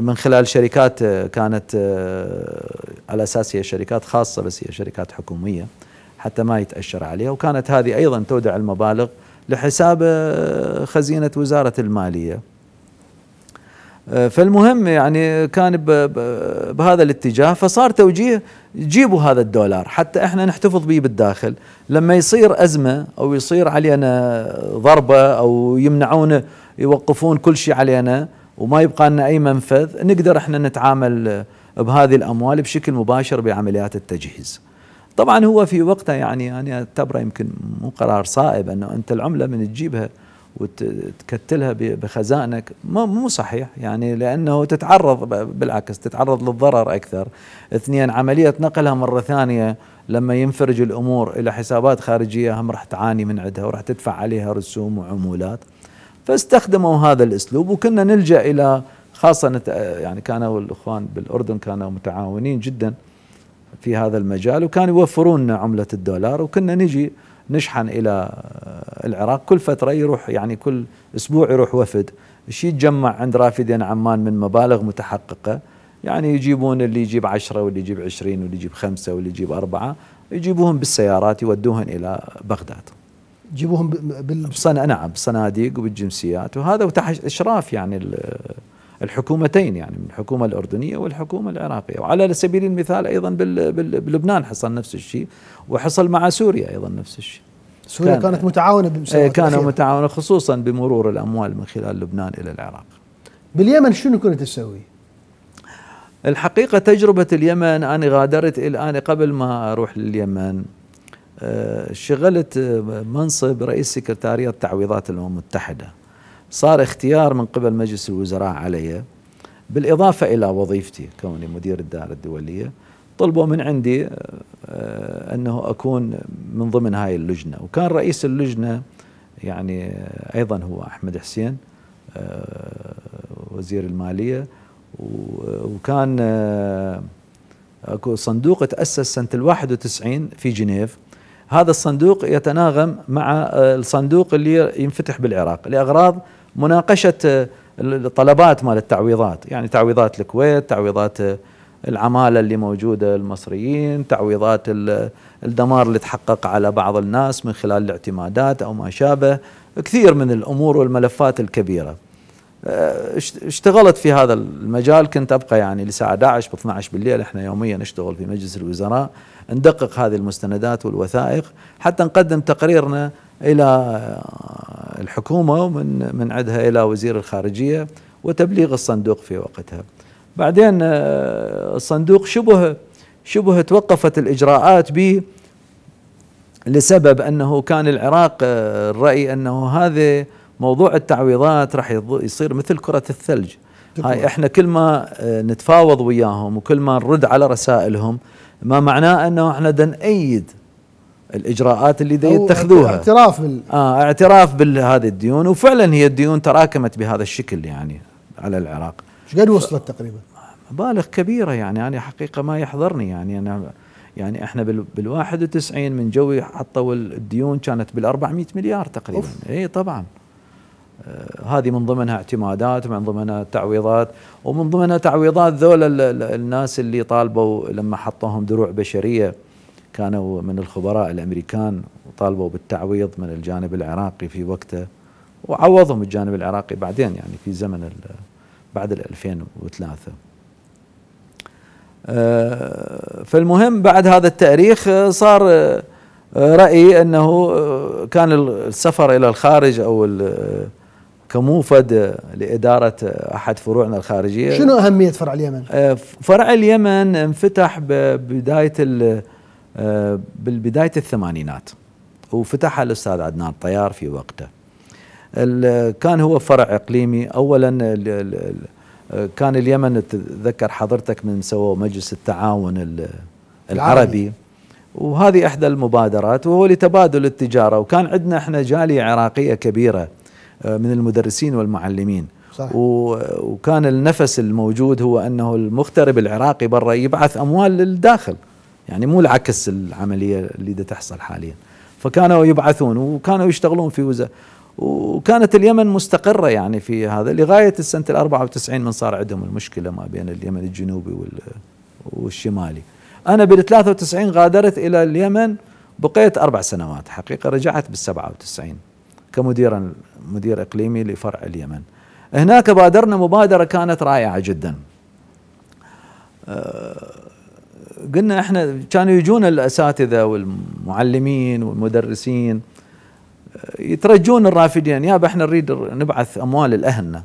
من خلال شركات كانت آه، على اساس هي شركات خاصه بس هي شركات حكوميه حتى ما يتاشر عليها وكانت هذه ايضا تودع المبالغ لحساب آه، خزينه وزاره الماليه فالمهم يعني كان بهذا الاتجاه فصار توجيه جيبوا هذا الدولار حتى احنا نحتفظ به بالداخل لما يصير ازمه او يصير علينا ضربه او يمنعون يوقفون كل شيء علينا وما يبقى لنا اي منفذ نقدر احنا نتعامل بهذه الاموال بشكل مباشر بعمليات التجهيز. طبعا هو في وقتها يعني انا يعني اعتبره يمكن مو قرار صائب انه انت العمله من تجيبها وتكتلها بخزائنك مو صحيح يعني لانه تتعرض بالعكس تتعرض للضرر اكثر اثنين عمليه نقلها مره ثانيه لما ينفرج الامور الى حسابات خارجيه هم راح تعاني من عندها وراح تدفع عليها رسوم وعمولات فاستخدموا هذا الاسلوب وكنا نلجا الى خاصه يعني كانوا الاخوان بالاردن كانوا متعاونين جدا في هذا المجال وكانوا يوفرون عمله الدولار وكنا نجي نشحن الى آه، العراق كل فتره يروح يعني كل اسبوع يروح وفد شيء يتجمع عند رافدين عمان من مبالغ متحققه يعني يجيبون اللي يجيب عشرة واللي يجيب عشرين واللي يجيب خمسة واللي يجيب أربعة يجيبوهم بالسيارات يودوهم إلى بغداد يجيبوهم بال... بصن... نعم بالصناديق وبالجنسيات وهذا وتحت إشراف يعني الحكومتين يعني من الحكومة الأردنية والحكومة العراقية وعلى سبيل المثال أيضا بلبنان حصل نفس الشيء وحصل مع سوريا أيضا نفس الشيء سوريا كان كانت متعاونة إيه، كانت متعاونة خصوصا بمرور الأموال من خلال لبنان إلى العراق باليمن شنو كنت تسوي؟ الحقيقة تجربة اليمن أنا غادرت الآن قبل ما أروح لليمن آه، شغلت آه، منصب رئيس سكرتارية تعويضات الأمم المتحدة صار اختيار من قبل مجلس الوزراء علي بالإضافة إلى وظيفتي كوني مدير الدائرة الدولية طلبوا من عندي آه، آه، أنه أكون من ضمن هاي اللجنة وكان رئيس اللجنة يعني آه، أيضا هو أحمد حسين وزير المالية وكان اكو صندوق تاسس سنه ال 91 في جنيف هذا الصندوق يتناغم مع الصندوق اللي ينفتح بالعراق لاغراض مناقشه آه، الطلبات مال التعويضات يعني تعويضات الكويت تعويضات آه، العماله اللي موجوده المصريين تعويضات الدمار اللي تحقق على بعض الناس من خلال الاعتمادات او ما شابه كثير من الامور والملفات الكبيره آه، اشتغلت في هذا المجال كنت ابقى يعني الساعه 11 ب 12 بالليل احنا يوميا نشتغل في مجلس الوزراء ندقق هذه المستندات والوثائق حتى نقدم تقريرنا الى الحكومه ومن من عندها الى وزير الخارجيه وتبليغ الصندوق في وقتها. بعدين آه، الصندوق شبه شبه توقفت الاجراءات به لسبب انه كان العراق آه، الراي انه هذا موضوع التعويضات راح يصير مثل كره الثلج. هاي احنا كل ما آه، نتفاوض وياهم وكل ما نرد على رسائلهم ما معناه انه احنا دنأيد الاجراءات اللي دا يتخذوها اعتراف بال اه اعتراف بهذه الديون وفعلا هي الديون تراكمت بهذا الشكل يعني على العراق ايش قد وصلت تقريبا؟ مبالغ كبيره يعني انا حقيقه ما يحضرني يعني انا يعني احنا بال 91 من جوي حطوا الديون كانت بال 400 مليار تقريبا اي طبعا آه، هذه من ضمنها اعتمادات ومن ضمنها تعويضات ومن ضمنها تعويضات ذول الناس اللي طالبوا لما حطوهم دروع بشريه كانوا من الخبراء الامريكان وطالبوا بالتعويض من الجانب العراقي في وقته وعوضهم الجانب العراقي بعدين يعني في زمن بعد ال 2003 آه، فالمهم بعد هذا التاريخ صار آه، رأيي أنه آه، كان السفر إلى الخارج أو كموفد لإدارة أحد فروعنا الخارجية شنو أهمية فرع اليمن؟ فرع اليمن انفتح ببداية آه، بالبداية الثمانينات وفتحها الأستاذ عدنان طيار في وقته كان هو فرع إقليمي أولا كان اليمن تذكر حضرتك من سووا مجلس التعاون العربي وهذه إحدى المبادرات وهو لتبادل التجارة وكان عندنا إحنا جالية عراقية كبيرة آه، من المدرسين والمعلمين صح. وكان النفس الموجود هو أنه المغترب العراقي برا يبعث أموال للداخل يعني مو العكس العملية اللي دا تحصل حاليا فكانوا يبعثون وكانوا يشتغلون في وزارة وكانت اليمن مستقرة يعني في هذا لغاية السنة الأربعة وتسعين من صار عندهم المشكلة ما بين اليمن الجنوبي والشمالي أنا بالثلاثة وتسعين غادرت إلى اليمن بقيت أربع سنوات حقيقة رجعت بالسبعة وتسعين كمدير مدير إقليمي لفرع اليمن هناك بادرنا مبادرة كانت رائعة جدا أه قلنا احنا كانوا يجون الاساتذه والمعلمين والمدرسين يترجون الرافدين يابا احنا نريد نبعث اموال لاهلنا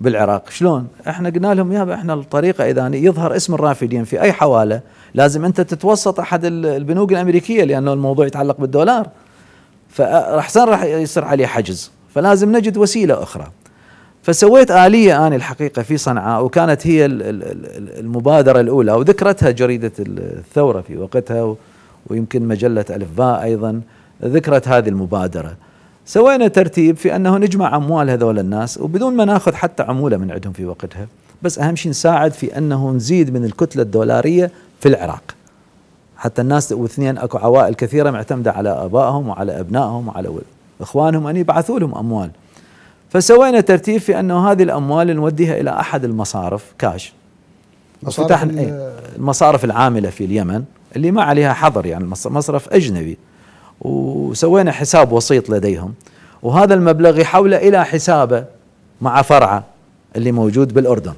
بالعراق شلون احنا قلنا لهم يابا احنا الطريقه اذا يظهر اسم الرافدين في اي حواله لازم انت تتوسط احد البنوك الامريكيه لانه الموضوع يتعلق بالدولار فاحسن راح يصير عليه حجز فلازم نجد وسيله اخرى فسويت آلية أنا الحقيقة في صنعاء وكانت هي المبادرة الأولى وذكرتها جريدة الثورة في وقتها ويمكن مجلة ألف باء أيضا ذكرت هذه المبادرة سوينا ترتيب في أنه نجمع أموال هذول الناس وبدون ما ناخذ حتى عمولة من عندهم في وقتها بس أهم شيء نساعد في أنه نزيد من الكتلة الدولارية في العراق حتى الناس واثنين اكو عوائل كثيره معتمده على ابائهم وعلى ابنائهم وعلى اخوانهم ان يبعثوا لهم اموال فسوينا ترتيب في انه هذه الاموال نوديها الى احد المصارف كاش فتحنا إيه؟ المصارف العامله في اليمن اللي ما عليها حظر يعني مصرف اجنبي وسوينا حساب وسيط لديهم وهذا المبلغ يحوله الى حسابه مع فرعه اللي موجود بالاردن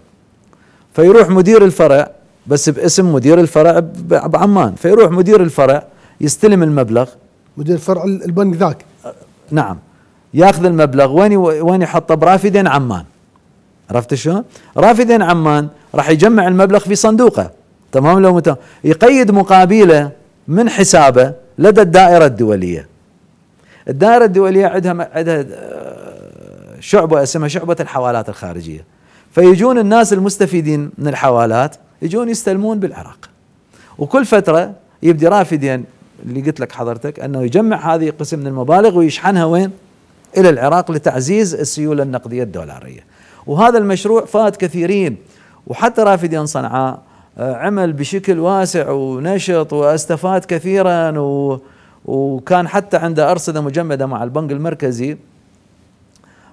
فيروح مدير الفرع بس باسم مدير الفرع بعمان فيروح مدير الفرع يستلم المبلغ مدير فرع البنك ذاك نعم ياخذ المبلغ وين وين يحطه برافدين عمان عرفت شلون؟ رافدين عمان راح يجمع المبلغ في صندوقه تمام لو متهم. يقيد مقابله من حسابه لدى الدائره الدوليه الدائره الدوليه عندها عندها آه، شعبه اسمها شعبه الحوالات الخارجيه فيجون الناس المستفيدين من الحوالات يجون يستلمون بالعراق وكل فتره يبدي رافدين اللي قلت لك حضرتك انه يجمع هذه قسم من المبالغ ويشحنها وين؟ إلى العراق لتعزيز السيولة النقدية الدولارية وهذا المشروع فات كثيرين وحتى رافدين صنعاء آه، عمل بشكل واسع ونشط واستفاد كثيرا و وكان حتى عنده أرصدة مجمدة مع البنك المركزي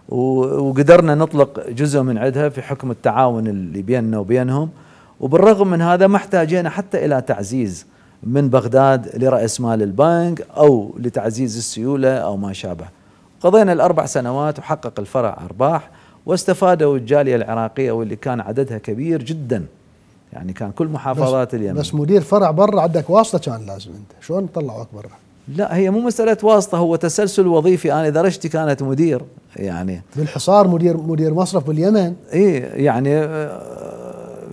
وقدرنا نطلق جزء من عندها في حكم التعاون اللي بيننا وبينهم وبالرغم من هذا ما احتاجينا حتى إلى تعزيز من بغداد لرأس مال البنك أو لتعزيز السيولة أو ما شابه قضينا الأربع سنوات وحقق الفرع أرباح واستفادوا الجالية العراقية واللي كان عددها كبير جدا يعني كان كل محافظات بس اليمن بس مدير فرع برا عندك واسطة كان لازم أنت شلون طلعوك برا لا هي مو مسألة واسطة هو تسلسل وظيفي أنا درجتي كانت مدير يعني بالحصار مدير مدير مصرف باليمن إيه يعني آه،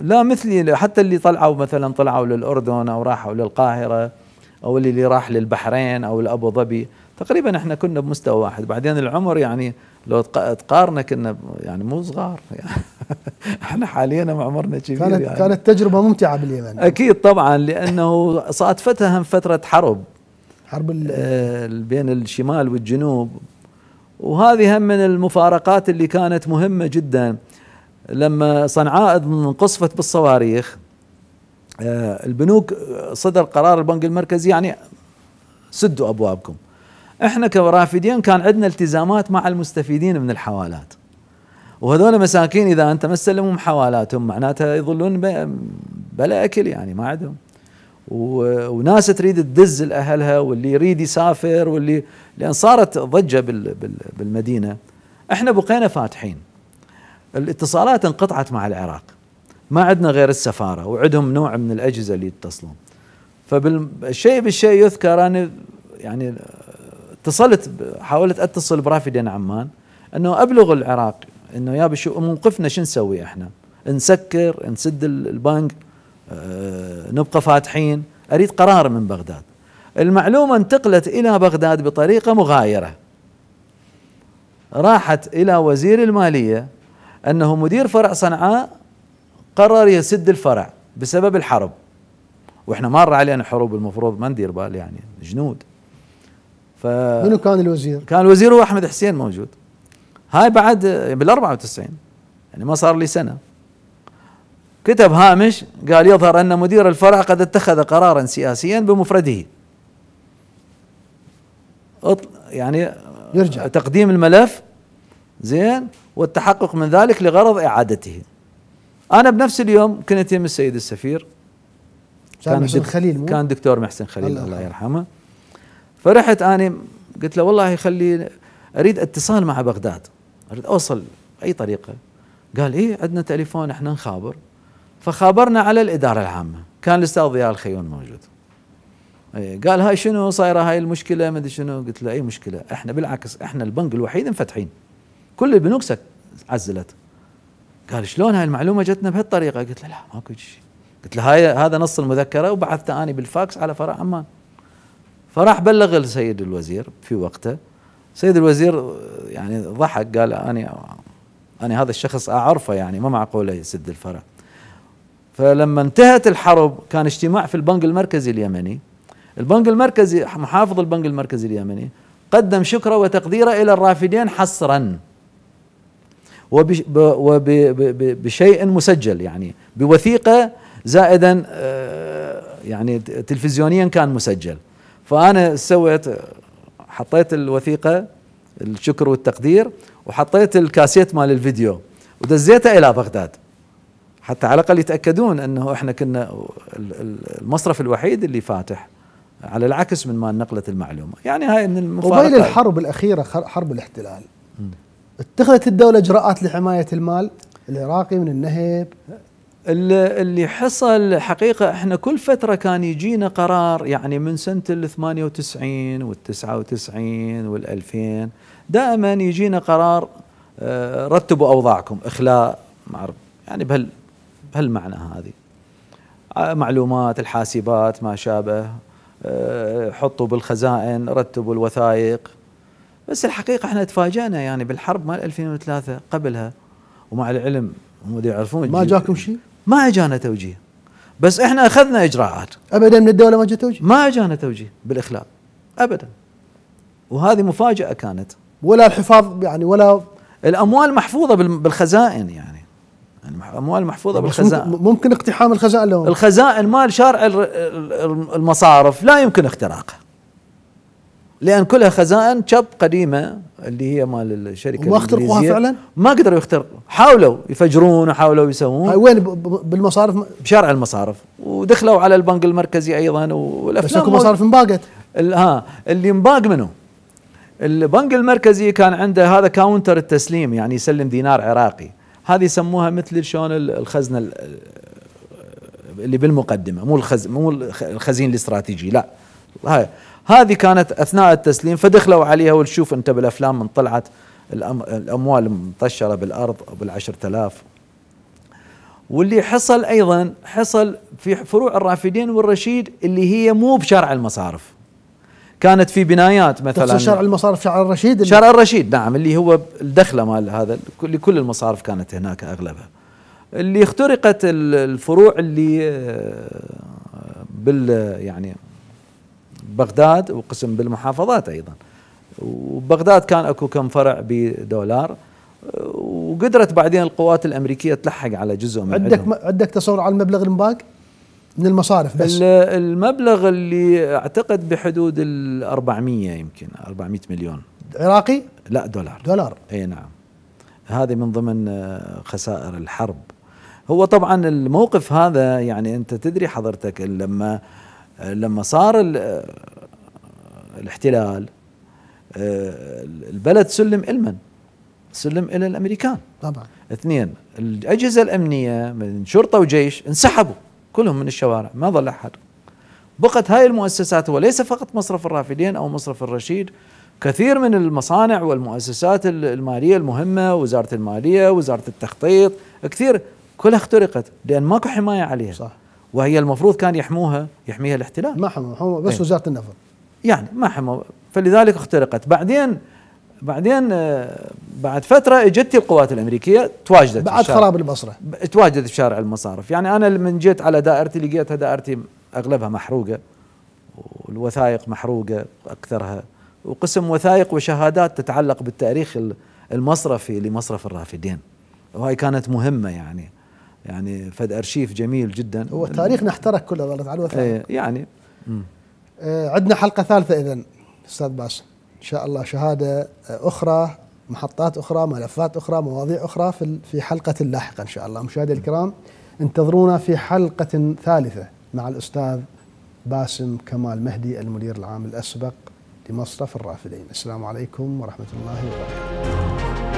لا مثلي حتى اللي طلعوا مثلا طلعوا للأردن أو راحوا للقاهرة أو اللي راح للبحرين أو لأبو ظبي تقريبا احنا كنا بمستوى واحد بعدين العمر يعني لو تقارنه كنا يعني مو صغار (laughs) يعني احنا حاليا عمرنا كبير كانت يعني كانت تجربه ممتعه باليمن اكيد طبعا لانه صادفتها هم فتره حرب حرب آه، بين الشمال والجنوب وهذه هم من المفارقات اللي كانت مهمه جدا لما صنعاء انقصفت بالصواريخ آه، البنوك صدر قرار البنك المركزي يعني سدوا ابوابكم احنا كرافدين كان عندنا التزامات مع المستفيدين من الحوالات وهذول مساكين اذا انت ما تسلمهم حوالاتهم معناتها يظلون بلا اكل يعني ما عندهم وناس تريد تدز لاهلها واللي يريد يسافر واللي لان صارت ضجه بالمدينه احنا بقينا فاتحين الاتصالات انقطعت مع العراق ما عندنا غير السفاره وعندهم نوع من الاجهزه اللي يتصلون فالشيء بالشيء يذكر انا يعني اتصلت حاولت اتصل برافدين عمان انه ابلغ العراق انه يا بشو موقفنا شو نسوي احنا؟ نسكر نسد البنك أه نبقى فاتحين اريد قرار من بغداد المعلومه انتقلت الى بغداد بطريقه مغايره راحت الى وزير الماليه انه مدير فرع صنعاء قرر يسد الفرع بسبب الحرب واحنا مر علينا حروب المفروض ما ندير بال يعني جنود منو كان الوزير؟ كان الوزير هو احمد حسين موجود هاي بعد يعني بال 94 يعني ما صار لي سنه كتب هامش قال يظهر ان مدير الفرع قد اتخذ قرارا سياسيا بمفرده يعني يرجع تقديم الملف زين والتحقق من ذلك لغرض اعادته انا بنفس اليوم كنت يم السيد السفير كان محسن خليل مو؟ كان دكتور محسن خليل الله, الله يرحمه فرحت أنا قلت له والله خلي أريد اتصال مع بغداد أريد أوصل بأي طريقة قال إيه عندنا تليفون إحنا نخابر فخابرنا على الإدارة العامة كان الأستاذ ضياء الخيون موجود إيه، قال هاي شنو صايره هاي المشكله ما ادري شنو قلت له اي مشكله احنا بالعكس احنا البنك الوحيد مفتحين كل البنوك عزلت قال شلون هاي المعلومه جتنا بهالطريقه قلت له لا ماكو شيء قلت له هاي هذا نص المذكره وبعثته اني بالفاكس على فرع عمان فراح بلغ السيد الوزير في وقته سيد الوزير يعني ضحك قال أنا أنا هذا الشخص أعرفه يعني ما معقولة يسد الفرع فلما انتهت الحرب كان اجتماع في البنك المركزي اليمني البنك المركزي محافظ البنك المركزي اليمني قدم شكره وتقديره إلى الرافدين حصرا وبشيء مسجل يعني بوثيقة زائدا آه، يعني تلفزيونيا كان مسجل فانا سويت حطيت الوثيقه الشكر والتقدير وحطيت الكاسيت مال الفيديو ودزيته الى بغداد حتى على الاقل يتاكدون انه احنا كنا المصرف الوحيد اللي فاتح على العكس من ما نقلت المعلومه يعني هاي من المفارقات قبيل الحرب الاخيره حرب الاحتلال اتخذت الدوله اجراءات لحمايه المال العراقي من النهب اللي حصل حقيقة احنا كل فترة كان يجينا قرار يعني من سنة ال 98 وال 99 وال 2000 دائما يجينا قرار آه، رتبوا أوضاعكم إخلاء معرف يعني بهال بهالمعنى هذه آه، معلومات الحاسبات ما شابه آه، حطوا بالخزائن رتبوا الوثائق بس الحقيقة احنا تفاجأنا يعني بالحرب مال 2003 قبلها ومع العلم هم يعرفون ما جاكم شيء ما اجانا توجيه بس احنا اخذنا اجراءات ابدا من الدوله ما جاء توجيه ما اجانا توجيه بالاخلاء ابدا وهذه مفاجاه كانت ولا الحفاظ يعني ولا الاموال محفوظه بالخزائن يعني الاموال يعني محفوظه بالخزائن ممكن اقتحام الخزائن لو الخزائن مال شارع المصارف لا يمكن اختراقه لان كلها خزائن شب قديمه اللي هي مال الشركه ما اخترقوها فعلا؟ ما قدروا يخترقوا، حاولوا يفجرون حاولوا يسوون وين بالمصارف؟ بشارع المصارف ودخلوا على البنك المركزي ايضا والافلام بس اكو مصارف انباقت ها اللي انباق منه البنك المركزي كان عنده هذا كاونتر التسليم يعني يسلم دينار عراقي هذه يسموها مثل شلون الخزنه اللي بالمقدمه مو الخز مو الخزين الاستراتيجي لا هاي هذه كانت اثناء التسليم فدخلوا عليها وتشوف انت بالافلام من طلعت الاموال مطشره بالارض بالعشرة تلاف واللي حصل ايضا حصل في فروع الرافدين والرشيد اللي هي مو بشارع المصارف كانت في بنايات مثلا شارع المصارف شارع الرشيد شارع الرشيد نعم اللي هو الدخله مال هذا لكل المصارف كانت هناك اغلبها اللي اخترقت الفروع اللي آه، بال يعني بغداد وقسم بالمحافظات ايضا وبغداد كان اكو كم فرع بدولار وقدرت بعدين القوات الامريكيه تلحق على جزء من عندك عندك تصور على المبلغ المباق من المصارف بس المبلغ اللي اعتقد بحدود ال 400 يمكن 400 مليون عراقي؟ لا دولار دولار اي نعم هذه من ضمن آه، خسائر الحرب هو طبعا الموقف هذا يعني انت تدري حضرتك لما لما صار الاحتلال البلد سلم المن سلم الى الامريكان طبعا اثنين الاجهزه الامنيه من شرطه وجيش انسحبوا كلهم من الشوارع ما ظل احد بقت هاي المؤسسات وليس فقط مصرف الرافدين او مصرف الرشيد كثير من المصانع والمؤسسات الماليه المهمه وزاره الماليه وزاره التخطيط كثير كلها اخترقت لان ماكو حمايه عليها صح وهي المفروض كان يحموها يحميها الاحتلال ما حموها بس إيه. وزاره النفط يعني ما حموا فلذلك اخترقت بعدين بعدين آه، بعد فتره اجت القوات الامريكيه تواجدت بعد خراب البصره تواجدت في شارع المصارف يعني انا لما جيت على دائرتي لقيتها دائرتي اغلبها محروقه والوثائق محروقه اكثرها وقسم وثائق وشهادات تتعلق بالتاريخ المصرفي لمصرف الرافدين وهي كانت مهمه يعني يعني فد ارشيف جميل جدا هو تاريخنا احترق كله والله على ايه يعني آه عندنا حلقه ثالثه اذا استاذ باس ان شاء الله شهاده اخرى محطات اخرى ملفات اخرى مواضيع اخرى في في حلقه لاحقه ان شاء الله مشاهدي الكرام انتظرونا في حلقه ثالثه مع الاستاذ باسم كمال مهدي المدير العام الاسبق لمصرف الرافدين السلام عليكم ورحمه الله وبركاته